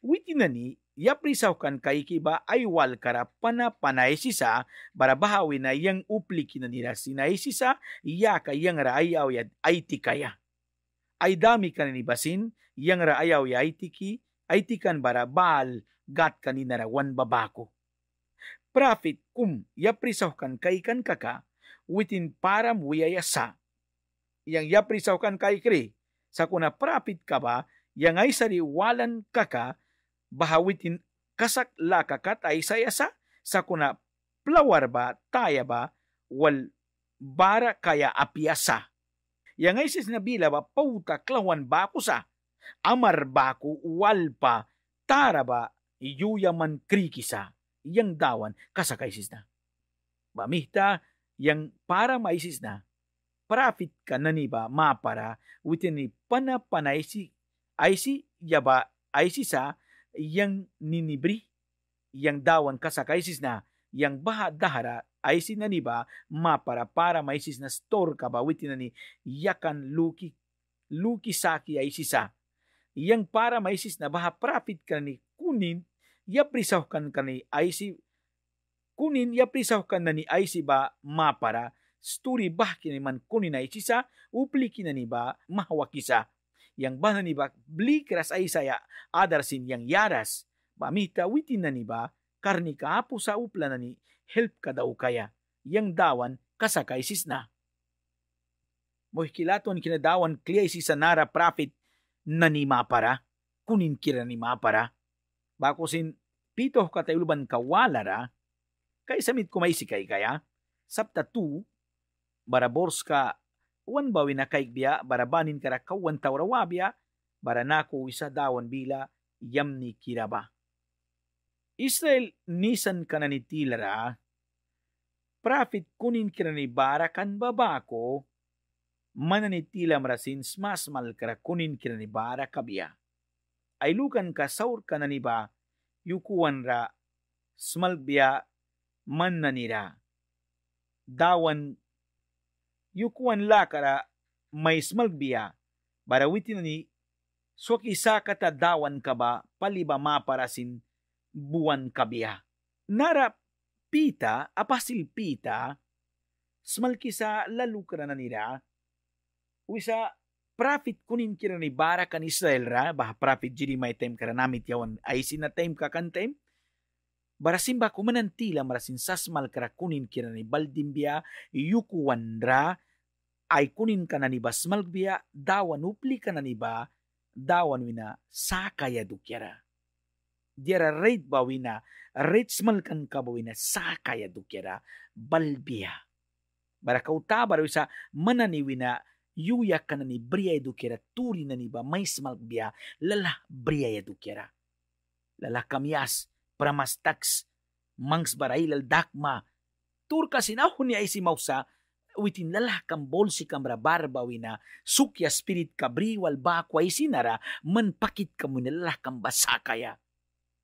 Witinani yaprisaw kan kay kiba ay wal kara panapanay sisa barabahawi na yang upliki na nila sinay sisa yaka yang raayaw yad ay tikaya. Ay dami basin yang raayaw yay tiki ay tikan bara baal gat kaninarawan babako Profit kum yaprisaukan kaikan kaka witin param wiyaya sa. Yang kai kaikri sakuna profit kaba yang aisari walan kaka bahawitin kasak laka kat saya sa sakuna plawar ba taya ba wal bara kaya apiasa. Yang aisis na bila ba pauta klawan baku sa amar baku walpa taraba yuyaman krikisa. yang dawan kasakaisis na. Bamihta yang para maisis na, profit ka na niba mapara within ni panapanaisi aisi yaba aisi sa yang ninibri yang dawan kasakaisis na yang baha dahara aisi na niba mapara para maisis na store ka ba within ni yakan luki luki saki si sa yang para maisis na baha profit ka ni kunin yaprisaw kan kani ay kunin yaprisaw kan na ni ay ba mapara sturi bah kiniman kunin ay sa upli kinani ba mahawakisa yang bana ni ba blikras ay saya adarsin yang yaras pamita witin na ni ba karni kaapo sa upla na ni help kada ukaya yang dawan kasakay sisna. Mohkilaton kinadawan dawan si sanara nara profit ni mapara, kunin kira ni mapara. Bakusin pitoh katayuluban kawalara, kaisamit kumaisikay kaya, sapta tu, baraborska wan bawi na kaikbia barabanin karakawan tawrawabia baranako isa dawan bila yamni kiraba. Israel nisan kananitilara, profit kunin kiranibara barakan babako, mananitila marasin smasmal karakunin kiranibara kabia ailukan ka saur kananiba yukuwanra man nanira dawan yukuan lakara may smalgbya barawitin ni so kisa dawan ka ba paliba maparasin buwan kabiya. Nara pita apasil pita smalkisa lalukra na nila wisa prophet kunin kira ni bara kan Israel ra bah prophet jiri may time kara namit yawan ay sina time kakan time barasin ba kumanantila marasin sasmal kara kunin kira ni baldimbia yukuwandra ay kunin ka na ni basmalgbia dawan upli ka na ni ba dawan wina sakaya dukyara diara raid ba wina raid smalkan ka ba wina sakaya dukyara balbia barakaw ta baraw sa wina, Iuia că ni bria educhera turi nani ba mai smal bia lala bria educhera. Lala kamias pramas tax mangs barai lal dakma tur ni niya isi mausa witin lalah kambol si kamra barbawina sukya spirit kabri wal bakway sinara man pakit kamo nilalah kambasakaya.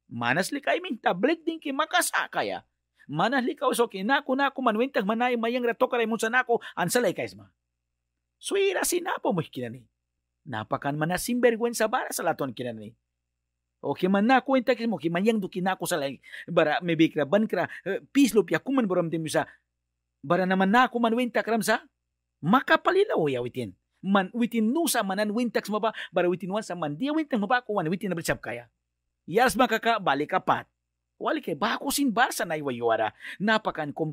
Manas likay min tablik din ki makasakaya. Manas likaw so kinako na ko manwintag manay mayang rato karay mo sa nako ansalay kays ma. Suira sinapa mo hikinani. Napakan mana vergüenza para sa laton kinani. O mana man na cuenta que mo que manyang dukinako sa lang bara me bikra bankra eh, pislo pia ya, kuman boram sa bara naman na kuman wenta kram sa makapalila o yawitin man witin nusa manan wintax maba bara witin wansa man dia wintang maba kuman witin na kaya yas makaka balik kapat. wali kay bakusin barsa na iwayuara napakan kum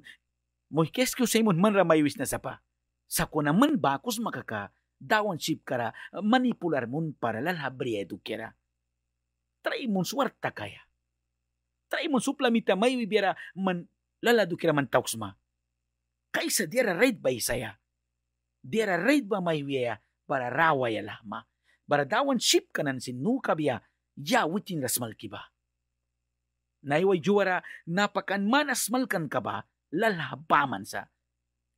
mo kesku semon man ramayuis na sapa sakona man bakus makaka dawan chip kara manipular mun paralel habria edukera. Trai mun suarta kaya. Trai mun suplamita mai wibiera man lala dukera man tauksma. Kaisa diara raid ba saya. Diara raid ba may wiya para rawa ya lama Bara dawan chip kanan sinuka biya ya witin rasmal kiba. Naiwa juara napakan manas malkan kaba ba lalhabaman sa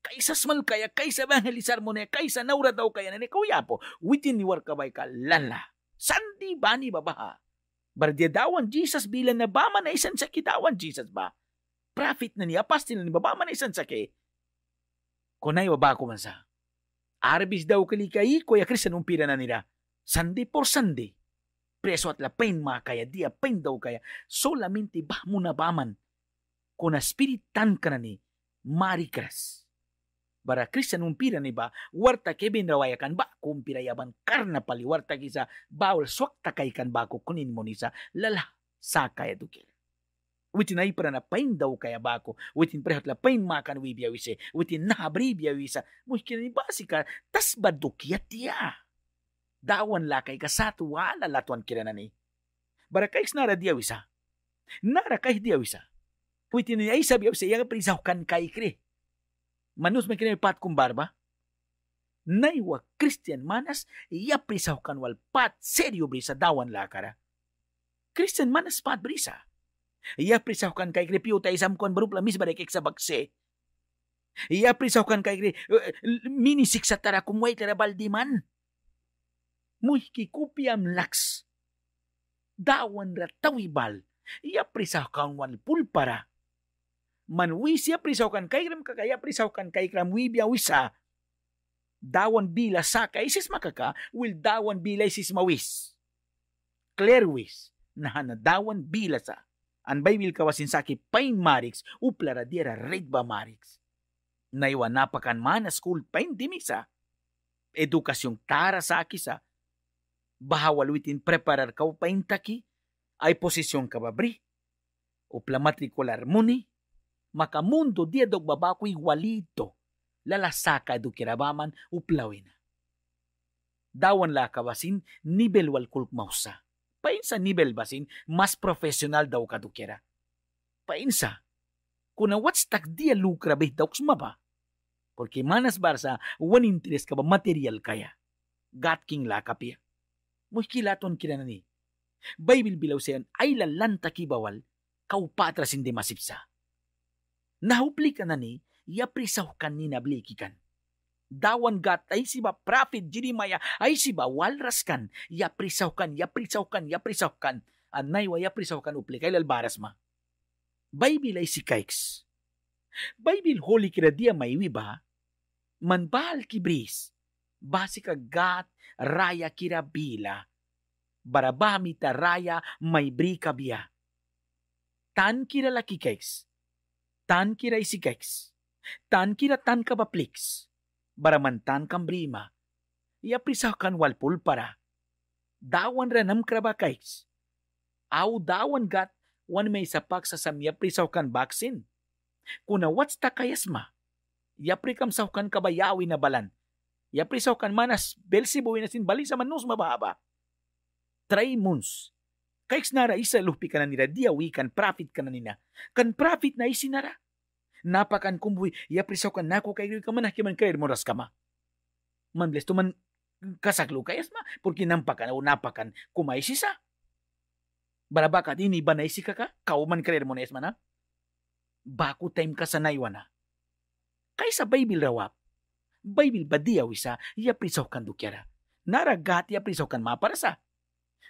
kaisas man kaya kaysa evangelizar mo na kaysa naura daw kaya na ni kauyapo witin ni war kabay ka lala sandi ba ni babaha bardiadawan Jesus bilan na bama na isan sa kitawan Jesus ba prophet na niya pastil ni babama na isan sa ke kunay baba ko man sa arbis daw kalikay kuya kristian umpira na nila sandi por sandi preso at lapain ma kaya dia pain daw kaya solamente ba mo na baman kuna spiritan ka na ni Marikras. bara Kristen umpira ni ba warta kebin rawayakan ba kumpira yaban karna pali warta kisa baul sok kan ko kunin monisa lalah saka ya dukil witin ay na pain dau kaya bako witin prehat la pain makan wi bia wise witin nahabri bia wisa mungkin ni basika tas badukia ya tiya dawan la kay kasatu wala kirana ni bara kay nara dia wisa nara kai dia wisa witin ay sabi wisa yang kan kai kri. manus man kini pat kung barba naiwa Christian manas iya prisaw wal pat serio brisa dawan lakara Christian manas pat brisa iya prisaw kan kay ta isam kon barupla mis barek eksabakse. bagse iya prisaw kan kay uh, mini siksa tara kumway tara baldiman muy kikupiam laks dawan ratawibal iya prisaw kan wan pulpara man wisia prisawkan kaigram kakaya prisawkan kaigram wibya wisa dawan bila kay isis makaka will dawan bila isis mawis clerwis na hanadawan bila sa an Bible kawasin ki pain marix uplara diera redba marix naiwa napakan mana school pain dimisa edukasyong tara sa akisa witin preparar kau taki ay posisyon kababri upla matrikular muni makamundo dia dog babaku igualito. Lala saca edu kirabaman uplawina. Dawan la kabasin nivel wal kulk mausa. Painsa nibel basin mas profesional daw kadukera. Painsa, kuna what's tak dia lukra bih daw maba. Porque manas barsa wan interes ka ba material kaya. Gat king la kapia. Muskilaton kiranani. Bible bilaw sayan ay lalanta kibawal kaupatras hindi masipsa Nahubli ka na ni, yaprisaw kan ni nablikikan. Dawan gat ay si ba prophet Jeremiah ay si ba walras kan, yaprisaw kan, yaprisaw kan, yaprisaw kan. Anay wa yaprisaw kan upli kay lalbaras ma. Bible ay si Kaiks. Bible holy kira dia may wiba, manbahal kibris, basi ka gat raya kira bila, barabami ta raya may brika biya. Tan kira laki Kaiks tan kira isigex, tan kira tan kabaplix, baramantan kambrima, iaprisakan walpul para. Dawan ranam krabakais, au dawan gat wan may sapak sa samya prisawkan baksin. Kuna what's takayas ma, iapri kamsawkan kabayawi na balan, iapri sawkan manas belsibuwi na sinbali sa manus mababa. Tray months, Kay nara isa lupi ka na nila, di awi kan profit ka na nina. Kan profit na isinara. Napakan kumbuy, yaprisaw ka nako kay ka man hakiman kay moras ka ma. Man bless to man kasaklo kayas ma, porque nampakan o napakan kumaisisa. Barabakat ini banay si ka ka, kau man karir mo na yes man Bako time ka sa naiwana. Kaysa Bible rawap, Bible badiyaw isa, yaprisaw kan dukyara. Naragat yaprisaw kan maparasa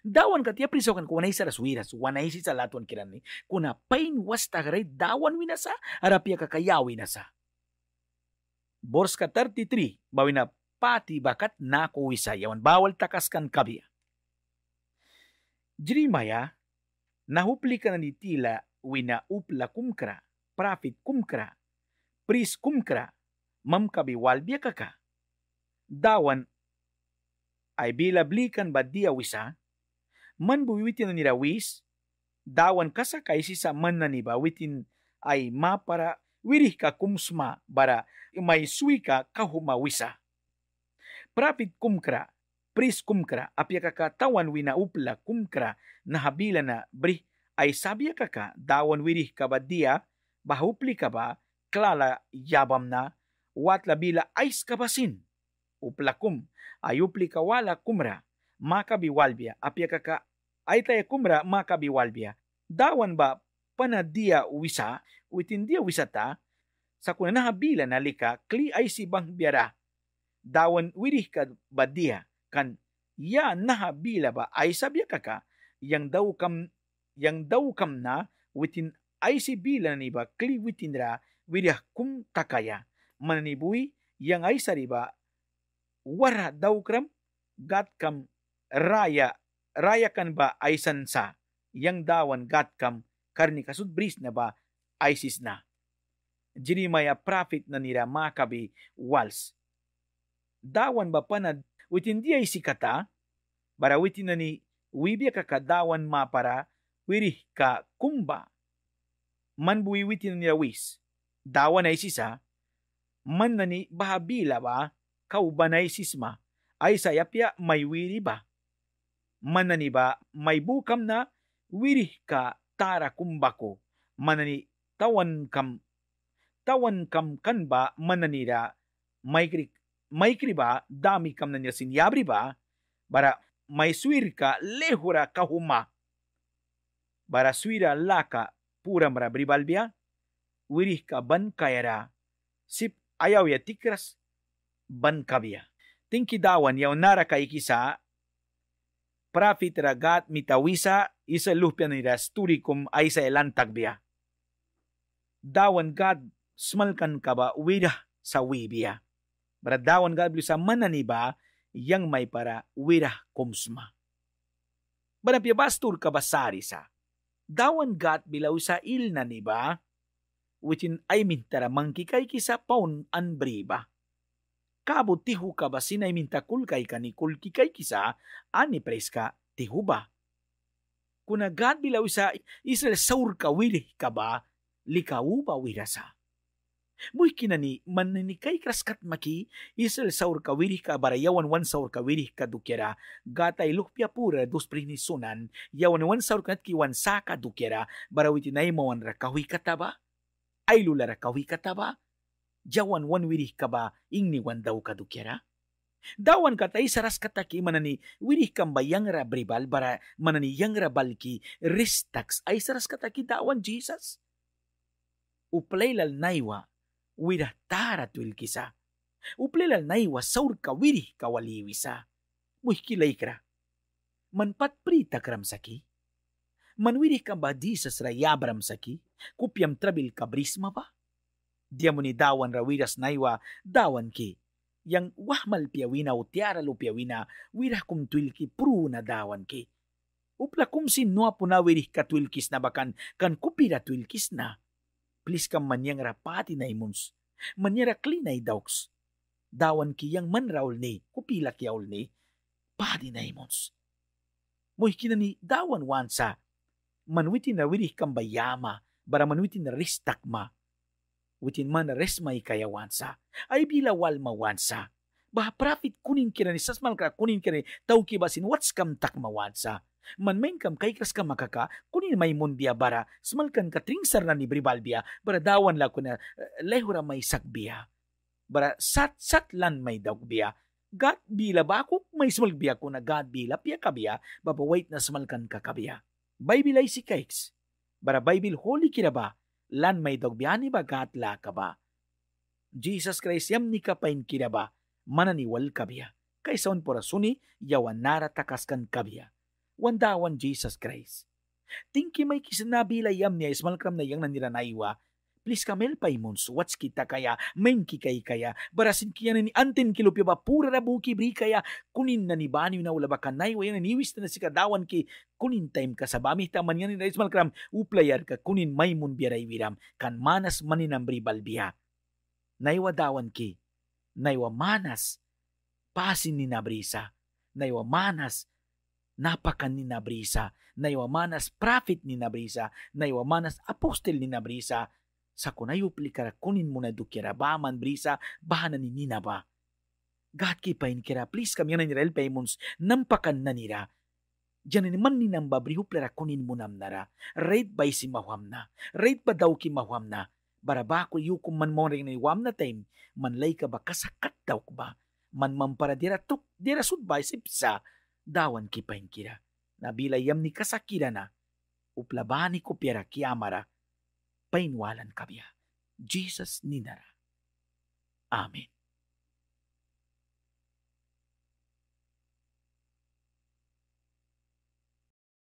dawan katia tia prisokan ko wanay sara suiras wanay si sa latuan kirani kuna pain was tagray dawan winasa arapia kakayawi winasa. Bors ka 33 bawina pati bakat na kuwisa yawan bawal takaskan kabia Jrimaya, nahupli ka na ni tila wina upla kumkra prophet kumkra priest kumkra mamkabi walbia kaka dawan ay bilablikan ba dia wisa man buwitin na nirawis, dawan kasakay si sa man na niba witin ay mapara wirih ka kumsma bara may suwi ka kahumawisa. Prapit kumkra, pris kumkra, apya wina upla kumkra na habila na brih ay sabya ka ka dawan wirih ka ba dia, bahupli ka ba, klala yabam na, wat labila ais kabasin. Uplakum, ayupli wala kumra, makabiwalbia, apya ka E walbia. makabiwalbia ba pana dia wisa dia wisata sakunanaha bila nalika kli aisi bang biara dawan wirih ba badia kan ya naha bila ba aisa biakaka yang dau kam yang dau kam na witin aisi bila ni ba kli ra wirah kum takaya mananibui yang aisa riba wara daukram gatkam raya rayakan ba ay sansa, yang dawan gatkam karni kasudbris na ba ISIS na. Jeremiah prophet na nira Makabi Wals. Dawan ba panad witin di ay sikata, barawitin na ni wibya ma para wirih ka kumba. man Manbuwiwitin ni wis, dawan ay sisa, man na ni bahabila ba kauban ay sisma, ay sayapya may wiri ba. manani ba may bukam na wirih ka tara kumbako manani tawan kam tawan kam kan ba mananira maikri maikri ba dami kam nanya sin ba bara suwir ka lehura kahuma bara suira laka pura mara bribalbia wirih ka ban kayara sip ayaw ya tikras ban kavia, Tingki dawan yaw nara ka ikisa Prafit ragat mitawisa isa lupian ni rasturicum ay sa ilantagbya. Dawan God smalkan ka ba wira sa wibia. Para dawan God sa mananiba yang may para wira kumsma. Banapyabastur ka ba sari sa? Dawan God bilaw sa il na niba, which in ay mintara mangkikay kisa paun anbriba Kabo tihu kabasina imintakulkay kanikulki kay kisa ani preska tihuba. Kunagad bilaw sa Israel saur kawili kaba likawuba wirasa. Muy kinani maninikay kraskat maki Israel saur kawili ka barayawan wan saur kawili ka dukera gatay lupya pura dos prinisunan yawan wan saur kanat ki wan saka dukera barawitinay mawan rakawi kataba ay lulara kawi kataba jawan wan wirih kaba ingni wan dau kadu Dawan kata isaras kata ki manani wirih kamba yangra bribal bara manani yangra balki ristax aisa kata kataki dawan Jesus. Upleilal naiwa wirah tara tuil kisa. Upleilal naiwa saurka wirih kawaliwisa. Muhki laikra. Manpat pri kram saki. Manwirih kamba Jesus Abram saki. Kupiam trabil kabrisma ba? diamoni dawan rawiras naiwa dawan ki yang wahmal piawina o tiara lo piawina wirah kum tuilki pruna dawan ki upla kum sin noa puna wirih ka tuilkis na bakan kan kupira tuilkis na please kam manyang rapati na imuns manyara klinay dauks dawan ki yang man raul ni kupila ki aul ni padi na imuns mo ni dawan wansa manwitin na wirih kam bayama bara manwitin na ristak ma Witin man res may kayawansa. Ay bila wal mawansa. Bah profit kunin kina ni sasmal ka kunin kina tau kibasin what's kam tak mawansa. Man main kam kay kas ka makaka kunin may mundia bara smalkan ka tringsar na ni bribalbia bara dawan la kuna uh, eh, lehura may sakbia. Bara sat sat lan may dagbia. God bila ba ako may smalbia ko na God bila pia kabia babawait na smalkan ka kabia. Bible ay si Bara Bible holy kira ba lan may dogbyani bagatla ka ba? Jesus Christ yam ni kapain kinaba, mananiwal kabya. Kaysaon porasuni, yawan nara takaskan kabya. Wandawan Jesus Christ. Tingki may kisinabila yam niya ismalkam na yang naiwa Please kamel pay mons, wats kita kaya, main kikay kaya, barasin kaya ni antin kilopya ba, pura na buki bri kaya, kunin na ni bani na ulaba kanay, wayan na niwis na si kadawan ki, kunin time ka sa bami, taman yan ni Rais Malkram, uplayar ka, kunin may mun biyaray wiram, kan manas maninambri balbiya. Naiwa dawan ki, naiwa manas, pasin ni nabrisa, naiwa manas, napakan ni Nabrisa, naiwamanas prophet ni Nabrisa, naiwamanas apostle ni Nabrisa, sakuna yuplikara kunin muna dukira ba man brisa bahana ni nina ba. Gat ki pain kira please kami na nirel payments nampakan na nira. Diyan ni man ni nambabri huplara kunin munam nara. Raid by si mawam na. Rate ba daw ki mawam na. Barabako yukum man mo rin na iwam na time. Manlay ka ba kasakat daw ba. Man mampara dira tuk dira sudbay si psa. Dawan ki pain kira. Nabila yam ni kasakira na. Uplabani ko pera ki amara painwalan kami. Jesus ni nara. Amen.